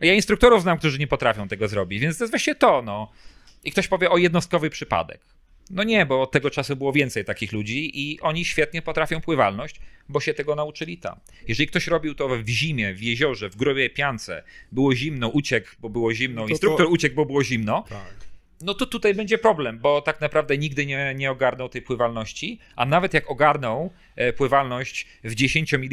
Speaker 2: Ja instruktorów znam, którzy nie potrafią tego zrobić, więc to jest właśnie to, no. I ktoś powie o jednostkowy przypadek. No nie, bo od tego czasu było więcej takich ludzi i oni świetnie potrafią pływalność, bo się tego nauczyli tam. Jeżeli ktoś robił to w zimie, w jeziorze, w grobie piance, było zimno, uciekł, bo było zimno, to instruktor to... uciekł, bo było zimno, tak no to tutaj będzie problem, bo tak naprawdę nigdy nie, nie ogarnął tej pływalności, a nawet jak ogarnął e, pływalność w 10 mm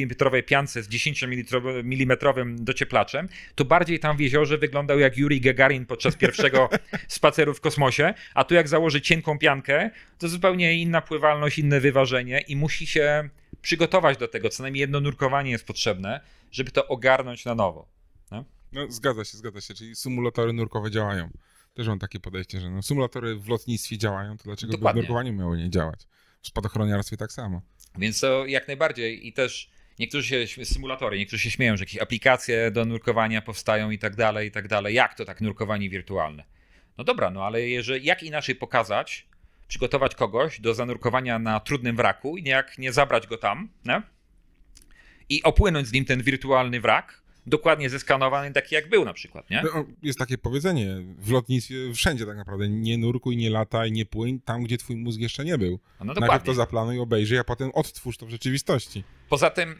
Speaker 2: piance z 10 mm docieplaczem, to bardziej tam w jeziorze wyglądał jak Yuri Gagarin podczas pierwszego [laughs] spaceru w kosmosie, a tu jak założy cienką piankę, to zupełnie inna pływalność, inne wyważenie i musi się przygotować do tego, co najmniej jedno nurkowanie jest potrzebne, żeby to ogarnąć na nowo. No, no zgadza się, zgadza się, czyli
Speaker 1: symulatory nurkowe działają. Też mam takie podejście, że no, symulatory w lotnictwie działają, to dlaczego Dokładnie. by w miało nie działać? W spadochroniarstwie tak samo.
Speaker 2: Więc to jak najbardziej i też niektórzy się, symulatory, niektórzy się śmieją, że jakieś aplikacje do nurkowania powstają i tak dalej, i tak dalej. Jak to tak nurkowanie wirtualne? No dobra, no ale jeżeli, jak inaczej pokazać, przygotować kogoś do zanurkowania na trudnym wraku, jak nie zabrać go tam, nie? i opłynąć z nim ten wirtualny wrak, dokładnie zeskanowany taki, jak był na przykład, nie?
Speaker 1: Jest takie powiedzenie w lotnictwie, wszędzie tak naprawdę, nie nurkuj, nie lataj, nie płyń tam, gdzie twój mózg jeszcze nie był. No dokładnie. No Najpierw to zaplanuj, obejrzyj, a potem odtwórz to w rzeczywistości. Poza tym,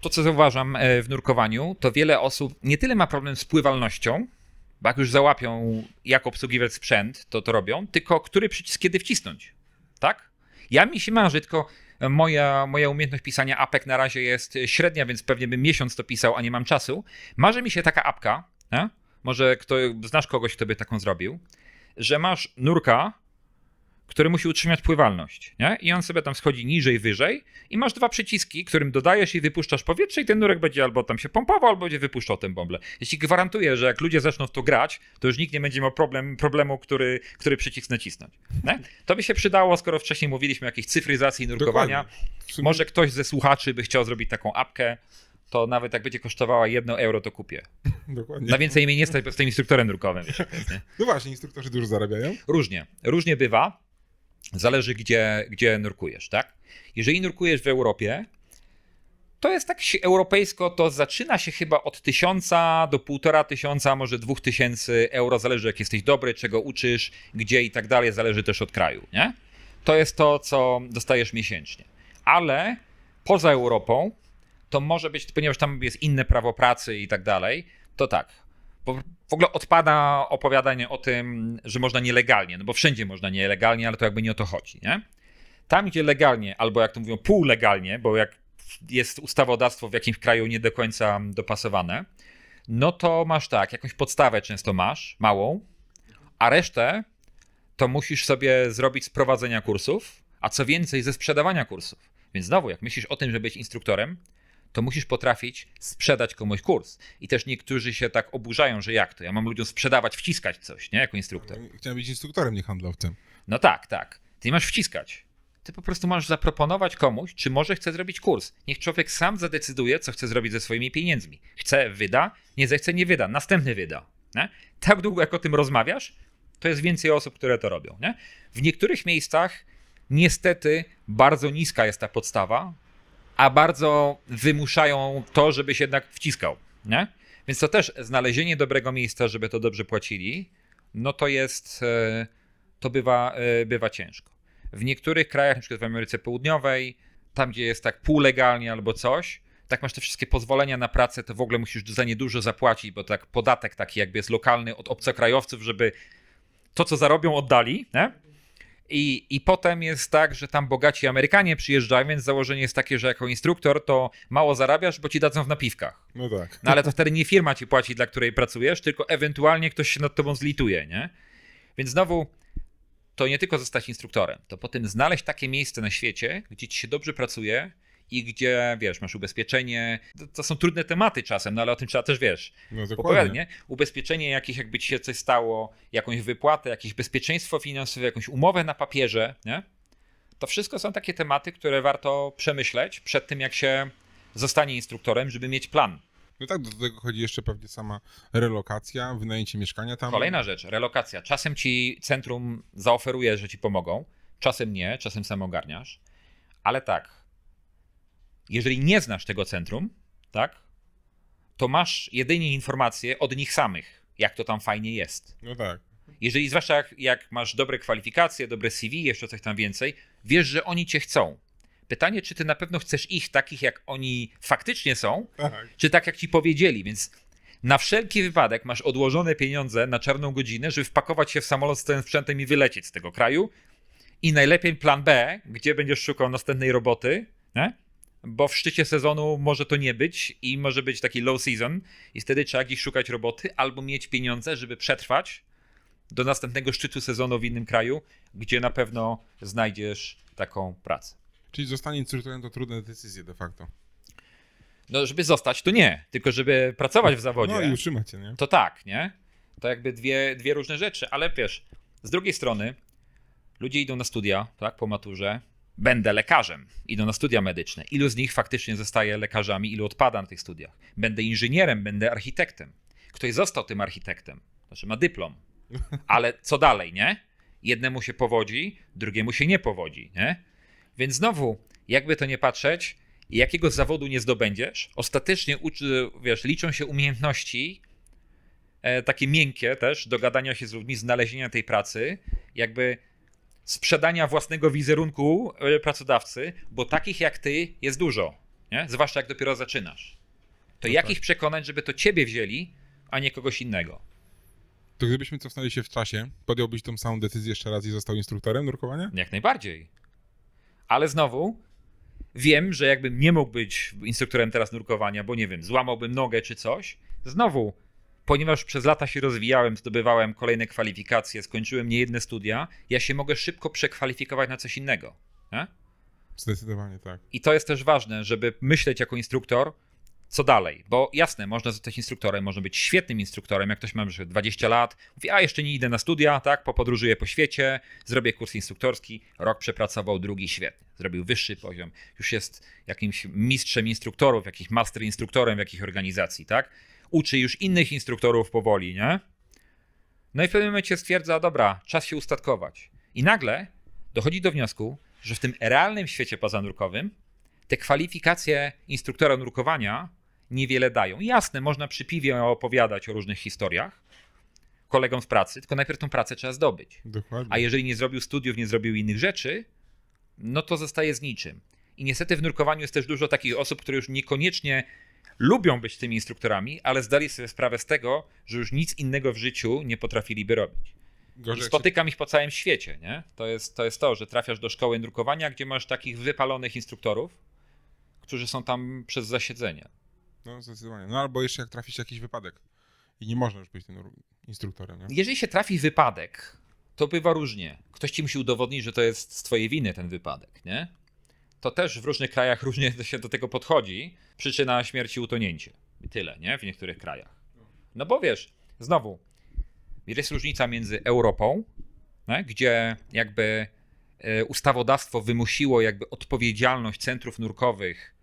Speaker 1: to
Speaker 2: co zauważam
Speaker 1: e, w nurkowaniu, to wiele osób nie tyle ma problem z
Speaker 2: pływalnością, bo jak już załapią, jak obsługiwać sprzęt, to to robią, tylko który przycisk kiedy wcisnąć, tak? Ja mi się marzy, tylko Moja, moja umiejętność pisania apek na razie jest średnia, więc pewnie bym miesiąc to pisał, a nie mam czasu. Marzy mi się taka apka, nie? może kto, znasz kogoś, kto by taką zrobił, że masz nurka, który musi utrzymać pływalność, nie? I on sobie tam schodzi niżej, wyżej i masz dwa przyciski, którym dodajesz i wypuszczasz powietrze i ten nurek będzie albo tam się pompował, albo będzie wypuszczał ten bąble. Jeśli gwarantuję, że jak ludzie zaczną w to grać, to już nikt nie będzie miał problem, problemu, który, który przycisk nacisnąć, nie? To by się przydało, skoro wcześniej mówiliśmy o jakiejś cyfryzacji nurkowania. Może ktoś ze słuchaczy by chciał zrobić taką apkę, to nawet jak będzie kosztowała jedno euro, to kupię.
Speaker 1: [laughs] Dokładnie. Na
Speaker 2: więcej mnie nie stać, z tym instruktorem drukowym. Wiesz,
Speaker 1: no właśnie, instruktorzy dużo zarabiają. Różnie.
Speaker 2: Różnie bywa. Zależy, gdzie, gdzie nurkujesz, tak? Jeżeli nurkujesz w Europie, to jest tak europejsko, to zaczyna się chyba od tysiąca do półtora tysiąca, może dwóch tysięcy euro, zależy jak jesteś dobry, czego uczysz, gdzie i tak dalej, zależy też od kraju, nie? To jest to, co dostajesz miesięcznie. Ale poza Europą to może być, ponieważ tam jest inne prawo pracy i tak dalej, to tak, w ogóle odpada opowiadanie o tym, że można nielegalnie, no bo wszędzie można nielegalnie, ale to jakby nie o to chodzi, nie? Tam, gdzie legalnie, albo jak to mówią, półlegalnie, bo jak jest ustawodawstwo w jakimś kraju nie do końca dopasowane, no to masz tak, jakąś podstawę często masz, małą, a resztę to musisz sobie zrobić z prowadzenia kursów, a co więcej ze sprzedawania kursów. Więc znowu, jak myślisz o tym, żeby być instruktorem, to musisz potrafić sprzedać komuś kurs. I też niektórzy się tak oburzają, że jak to? Ja mam ludziom sprzedawać, wciskać coś, nie? Jako instruktor.
Speaker 1: Chciałem być instruktorem, nie handlowcem.
Speaker 2: No tak, tak. Ty masz wciskać. Ty po prostu masz zaproponować komuś, czy może chce zrobić kurs. Niech człowiek sam zadecyduje, co chce zrobić ze swoimi pieniędzmi. Chce, wyda, nie zechce, nie wyda, następny wyda. Nie? Tak długo, jak o tym rozmawiasz, to jest więcej osób, które to robią. Nie? W niektórych miejscach niestety bardzo niska jest ta podstawa, a bardzo wymuszają to, żebyś jednak wciskał. Nie? Więc to też znalezienie dobrego miejsca, żeby to dobrze płacili, no to jest, e, to bywa, e, bywa ciężko. W niektórych krajach, np. w Ameryce Południowej, tam gdzie jest tak półlegalnie albo coś, tak masz te wszystkie pozwolenia na pracę, to w ogóle musisz za niedużo zapłacić, bo tak podatek taki jakby jest lokalny od obcokrajowców, żeby to, co zarobią, oddali, nie? I, I potem jest tak, że tam bogaci Amerykanie przyjeżdżają, więc założenie jest takie, że jako instruktor to mało zarabiasz, bo ci dadzą w napiwkach. No tak. No ale to wtedy nie firma ci płaci, dla której pracujesz, tylko ewentualnie ktoś się nad tobą zlituje, nie? Więc znowu to nie tylko zostać instruktorem, to potem znaleźć takie miejsce na świecie, gdzie ci się dobrze pracuje, i gdzie, wiesz, masz ubezpieczenie. To, to są trudne tematy czasem, no ale o tym trzeba też, wiesz, no, nie? Ubezpieczenie jakich, jakby ci się coś stało, jakąś wypłatę, jakieś bezpieczeństwo finansowe, jakąś umowę na papierze, nie? To wszystko są takie tematy, które warto przemyśleć przed tym, jak
Speaker 1: się zostanie instruktorem, żeby mieć plan. No tak, do tego chodzi jeszcze pewnie sama relokacja, wynajęcie mieszkania tam. Kolejna rzecz,
Speaker 2: relokacja. Czasem ci
Speaker 1: centrum
Speaker 2: zaoferuje, że ci pomogą, czasem nie, czasem sam ogarniasz. Ale tak, jeżeli nie znasz tego centrum, tak, to masz jedynie informacje od nich samych, jak to tam fajnie jest. No tak. Jeżeli zwłaszcza jak, jak masz dobre kwalifikacje, dobre CV, jeszcze coś tam więcej, wiesz, że oni cię chcą. Pytanie, czy ty na pewno chcesz ich takich, jak oni faktycznie są, tak. czy tak, jak ci powiedzieli. Więc na wszelki wypadek masz odłożone pieniądze na czarną godzinę, żeby wpakować się w samolot z tym sprzętem i wylecieć z tego kraju. I najlepiej plan B, gdzie będziesz szukał następnej roboty, nie? bo w szczycie sezonu może to nie być i może być taki low season i wtedy trzeba gdzieś szukać roboty albo mieć pieniądze, żeby przetrwać do następnego szczytu sezonu w innym kraju, gdzie na pewno znajdziesz taką pracę.
Speaker 1: Czyli zostanie instruktorem to trudne decyzje de facto.
Speaker 2: No, żeby zostać, to nie, tylko żeby pracować w zawodzie. No i utrzymać się, nie? To tak, nie? To jakby dwie, dwie różne rzeczy, ale wiesz, z drugiej strony ludzie idą na studia, tak, po maturze, Będę lekarzem, idę na studia medyczne. Ilu z nich faktycznie zostaje lekarzami, ilu odpada na tych studiach? Będę inżynierem, będę architektem. Ktoś został tym architektem, znaczy ma dyplom, ale co dalej, nie? Jednemu się powodzi, drugiemu się nie powodzi, nie? Więc znowu, jakby to nie patrzeć, jakiego zawodu nie zdobędziesz, ostatecznie uczy, wiesz, liczą się umiejętności e, takie miękkie też, dogadania się z ludźmi, znalezienia tej pracy, jakby sprzedania własnego wizerunku e, pracodawcy, bo takich jak ty jest dużo, nie? zwłaszcza jak dopiero zaczynasz. To no jak tak. ich przekonać, żeby to ciebie wzięli, a nie kogoś
Speaker 1: innego? To gdybyśmy cofnęli się w czasie, podjąłbyś tą samą decyzję jeszcze raz i został instruktorem nurkowania? Jak najbardziej. Ale znowu, wiem, że jakbym nie mógł
Speaker 2: być instruktorem teraz nurkowania, bo nie wiem, złamałbym nogę czy coś, znowu ponieważ przez lata się rozwijałem, zdobywałem kolejne kwalifikacje, skończyłem niejedne studia, ja się mogę szybko przekwalifikować na coś innego.
Speaker 1: Nie? Zdecydowanie tak.
Speaker 2: I to jest też ważne, żeby myśleć jako instruktor, co dalej? Bo jasne, można zostać instruktorem, można być świetnym instruktorem, jak ktoś ma już 20 lat, mówi, a jeszcze nie idę na studia, tak, popodróżuję po świecie, zrobię kurs instruktorski, rok przepracował, drugi świetny, zrobił wyższy poziom, już jest jakimś mistrzem instruktorów, jakimś master instruktorem w jakiejś organizacji, tak? uczy już innych instruktorów powoli, nie? No i w pewnym momencie stwierdza, dobra, czas się ustatkować. I nagle dochodzi do wniosku, że w tym realnym świecie pozanurkowym te kwalifikacje instruktora nurkowania niewiele dają. Jasne, można przy piwie opowiadać o różnych historiach kolegom z pracy, tylko najpierw tą pracę trzeba zdobyć. Dokładnie. A jeżeli nie zrobił studiów, nie zrobił innych rzeczy, no to zostaje z niczym. I niestety w nurkowaniu jest też dużo takich osób, które już niekoniecznie lubią być tymi instruktorami, ale zdali sobie sprawę z tego, że już nic innego w życiu nie potrafiliby robić. Gorzej, spotykam się... ich po całym świecie, nie? To jest, to jest to, że trafiasz do szkoły drukowania, gdzie masz takich wypalonych instruktorów, którzy są tam przez zasiedzenie.
Speaker 1: No, zdecydowanie. No albo jeszcze jak trafisz jakiś wypadek i nie można już być tym instruktorem, nie? Jeżeli się trafi wypadek, to bywa różnie. Ktoś ci musi
Speaker 2: udowodnić, że to jest z twojej winy ten wypadek, nie? to też w różnych krajach różnie się do tego podchodzi. Przyczyna śmierci utonięcie. tyle, nie? W niektórych krajach. No bo wiesz, znowu, jest różnica między Europą, nie? gdzie jakby e, ustawodawstwo wymusiło jakby odpowiedzialność centrów nurkowych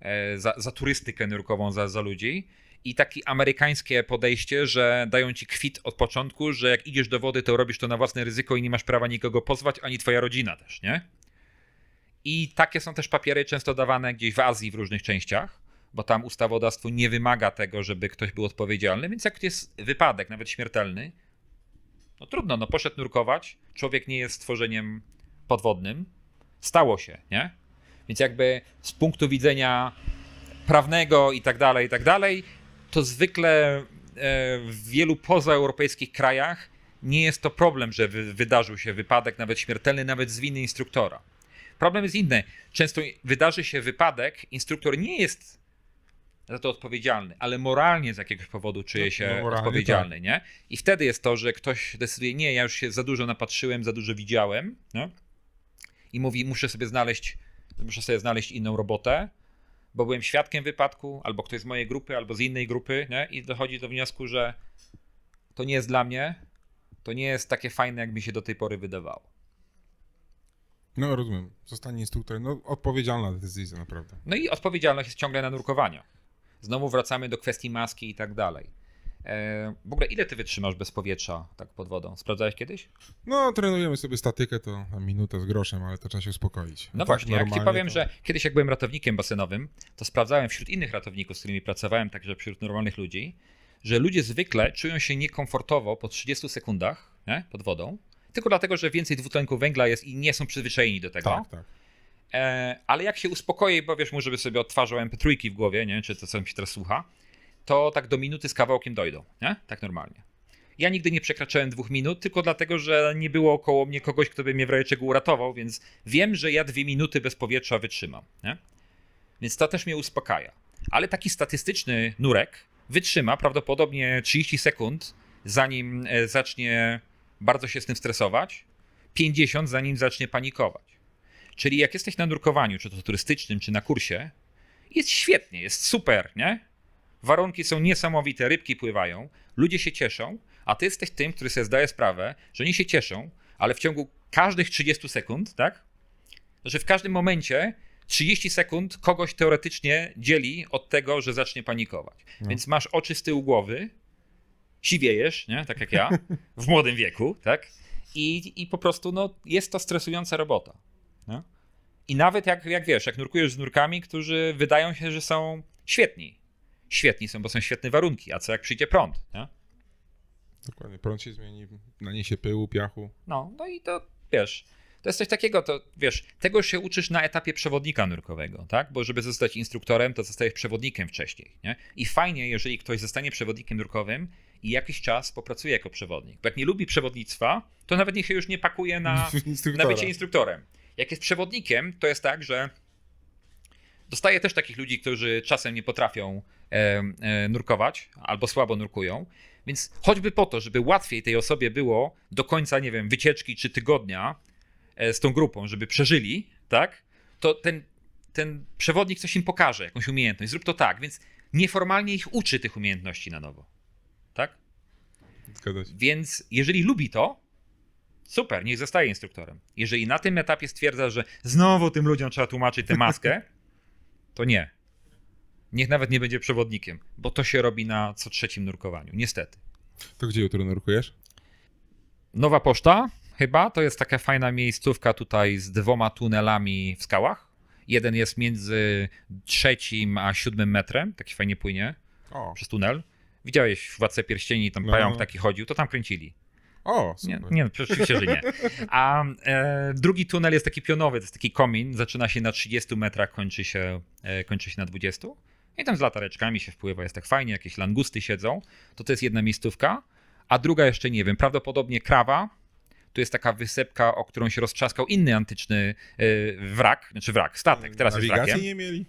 Speaker 2: e, za, za turystykę nurkową, za, za ludzi, i takie amerykańskie podejście, że dają ci kwit od początku, że jak idziesz do wody, to robisz to na własne ryzyko i nie masz prawa nikogo pozwać, ani twoja rodzina też, nie? I takie są też papiery często dawane gdzieś w Azji w różnych częściach, bo tam ustawodawstwo nie wymaga tego, żeby ktoś był odpowiedzialny, więc jak jest wypadek, nawet śmiertelny, no trudno, no poszedł nurkować, człowiek nie jest stworzeniem podwodnym, stało się, nie? Więc jakby z punktu widzenia prawnego i tak dalej, i tak dalej, to zwykle e, w wielu pozaeuropejskich krajach nie jest to problem, że wydarzył się wypadek, nawet śmiertelny, nawet z winy instruktora. Problem jest inny. Często wydarzy się wypadek, instruktor nie jest za to odpowiedzialny, ale moralnie z jakiegoś powodu czuje no, się no, tak. odpowiedzialny, tak. nie? I wtedy jest to, że ktoś decyduje, nie, ja już się za dużo napatrzyłem, za dużo widziałem, no? i mówi, muszę sobie znaleźć, muszę sobie znaleźć inną robotę, bo byłem świadkiem wypadku, albo ktoś z mojej grupy, albo z innej grupy, nie? i dochodzi do wniosku, że to nie jest dla mnie, to nie jest takie fajne, jak mi się do tej pory wydawało.
Speaker 1: No rozumiem. Zostanie instruktor. No odpowiedzialna decyzja naprawdę.
Speaker 2: No i odpowiedzialność jest ciągle na nurkowaniu. Znowu wracamy do kwestii maski i tak dalej. E, w ogóle ile ty wytrzymasz bez powietrza tak pod wodą? Sprawdzałeś kiedyś?
Speaker 1: No, trenujemy sobie statykę, to minutę z groszem, ale to trzeba się uspokoić. No tak właśnie, jak ci powiem,
Speaker 2: to... że kiedyś jak byłem ratownikiem basenowym, to sprawdzałem wśród innych ratowników, z którymi pracowałem, także wśród normalnych ludzi, że ludzie zwykle czują się niekomfortowo po 30 sekundach nie? pod wodą, tylko dlatego, że więcej dwutlenku węgla jest i nie są przyzwyczajeni do tego. Tak, tak. E, ale jak się uspokoi, bo wiesz, może by sobie odtwarzał MP3 w głowie, nie? czy to co mi się teraz słucha, to tak do minuty z kawałkiem dojdą, nie? tak normalnie. Ja nigdy nie przekraczałem dwóch minut, tylko dlatego, że nie było około mnie kogoś, kto by mnie w razie czego uratował, więc wiem, że ja dwie minuty bez powietrza wytrzymam. Nie? Więc to też mnie uspokaja. Ale taki statystyczny nurek wytrzyma prawdopodobnie 30 sekund, zanim e, zacznie bardzo się z tym stresować, 50 zanim zacznie panikować. Czyli jak jesteś na nurkowaniu, czy to turystycznym, czy na kursie, jest świetnie, jest super, nie? Warunki są niesamowite, rybki pływają, ludzie się cieszą, a ty jesteś tym, który sobie zdaje sprawę, że oni się cieszą, ale w ciągu każdych 30 sekund, tak? Że w każdym momencie 30 sekund kogoś teoretycznie dzieli od tego, że zacznie panikować. No. Więc masz oczy z tyłu głowy, siwiejesz, nie? tak jak ja, [laughs] w młodym wieku, tak? I, i po prostu no, jest to stresująca robota. Nie? I nawet jak, jak wiesz, jak nurkujesz z nurkami, którzy wydają się, że są świetni. Świetni są, bo są świetne warunki, a co jak przyjdzie prąd?
Speaker 3: Nie?
Speaker 1: Dokładnie, prąd się zmieni, naniesie pyłu, piachu. No, no i
Speaker 2: to wiesz, to jest coś takiego, to wiesz, tego się uczysz na etapie przewodnika nurkowego, tak? Bo żeby zostać instruktorem, to zostajesz przewodnikiem wcześniej, nie? I fajnie, jeżeli ktoś zostanie przewodnikiem nurkowym i jakiś czas popracuje jako przewodnik. Bo jak nie lubi przewodnictwa, to nawet niech się już nie pakuje na, [laughs] na bycie instruktorem. Jak jest przewodnikiem, to jest tak, że dostaje też takich ludzi, którzy czasem nie potrafią e, e, nurkować albo słabo nurkują. Więc choćby po to, żeby łatwiej tej osobie było do końca, nie wiem, wycieczki czy tygodnia e, z tą grupą, żeby przeżyli, tak? To ten, ten przewodnik coś im pokaże, jakąś umiejętność. Zrób to tak, więc nieformalnie ich uczy tych umiejętności na nowo tak? Zgadza się. Więc jeżeli lubi to, super, niech zostaje instruktorem. Jeżeli na tym etapie stwierdza, że znowu tym ludziom trzeba tłumaczyć tę maskę, to nie. Niech nawet nie będzie przewodnikiem, bo to się robi na co trzecim nurkowaniu, niestety. To gdzie jutro nurkujesz? Nowa Poczta chyba, to jest taka fajna miejscówka tutaj z dwoma tunelami w skałach. Jeden jest między trzecim a siódmym metrem, taki fajnie płynie o. przez tunel. Widziałeś Władcę Pierścieni, tam no. pająk taki chodził, to tam kręcili. O, super. Nie, nie no, oczywiście, że nie. A e, drugi tunel jest taki pionowy, to jest taki komin, zaczyna się na 30 metrach, kończy się, e, kończy się na 20. No I tam z latareczkami się wpływa, jest tak fajnie, jakieś langusty siedzą. To to jest jedna miejscówka, a druga jeszcze nie wiem, prawdopodobnie krawa. Tu jest taka wysepka, o którą się roztrzaskał inny antyczny e, wrak, znaczy wrak, statek, teraz Nawigacji jest wrakiem. nie mieli?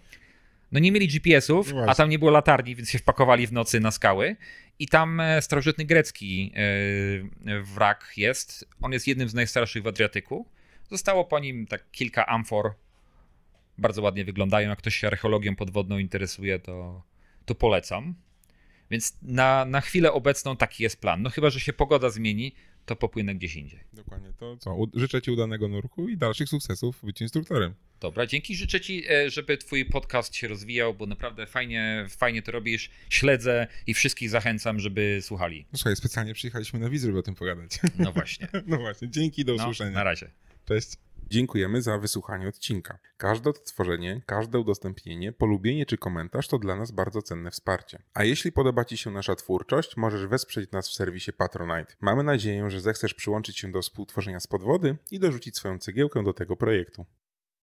Speaker 2: No nie mieli GPS-ów, a tam nie było latarni, więc się wpakowali w nocy na skały. I tam e, starożytny grecki e, e, wrak jest. On jest jednym z najstarszych w Adriatyku. Zostało po nim tak kilka amfor. Bardzo ładnie wyglądają. Jak ktoś się archeologią podwodną interesuje, to, to polecam. Więc na, na chwilę obecną taki jest plan. No chyba, że się pogoda zmieni, to popłynę gdzieś indziej. Dokładnie. To co?
Speaker 1: Życzę Ci udanego
Speaker 2: nurku i dalszych sukcesów być instruktorem. Dobra, dzięki. Życzę Ci, e, żeby Twój podcast się rozwijał, bo naprawdę fajnie, fajnie to robisz. Śledzę i wszystkich zachęcam, żeby słuchali. No
Speaker 1: słuchaj, specjalnie przyjechaliśmy na wizy, żeby o tym pogadać. No właśnie. [laughs] No właśnie. Dzięki, do no, usłyszenia. No, na razie. Cześć. Dziękujemy za wysłuchanie odcinka. Każde odtworzenie, każde udostępnienie, polubienie czy komentarz to dla nas bardzo cenne wsparcie. A jeśli podoba Ci się nasza twórczość, możesz wesprzeć nas w serwisie Patronite. Mamy nadzieję, że zechcesz przyłączyć się do współtworzenia z podwody i dorzucić swoją cegiełkę do tego projektu.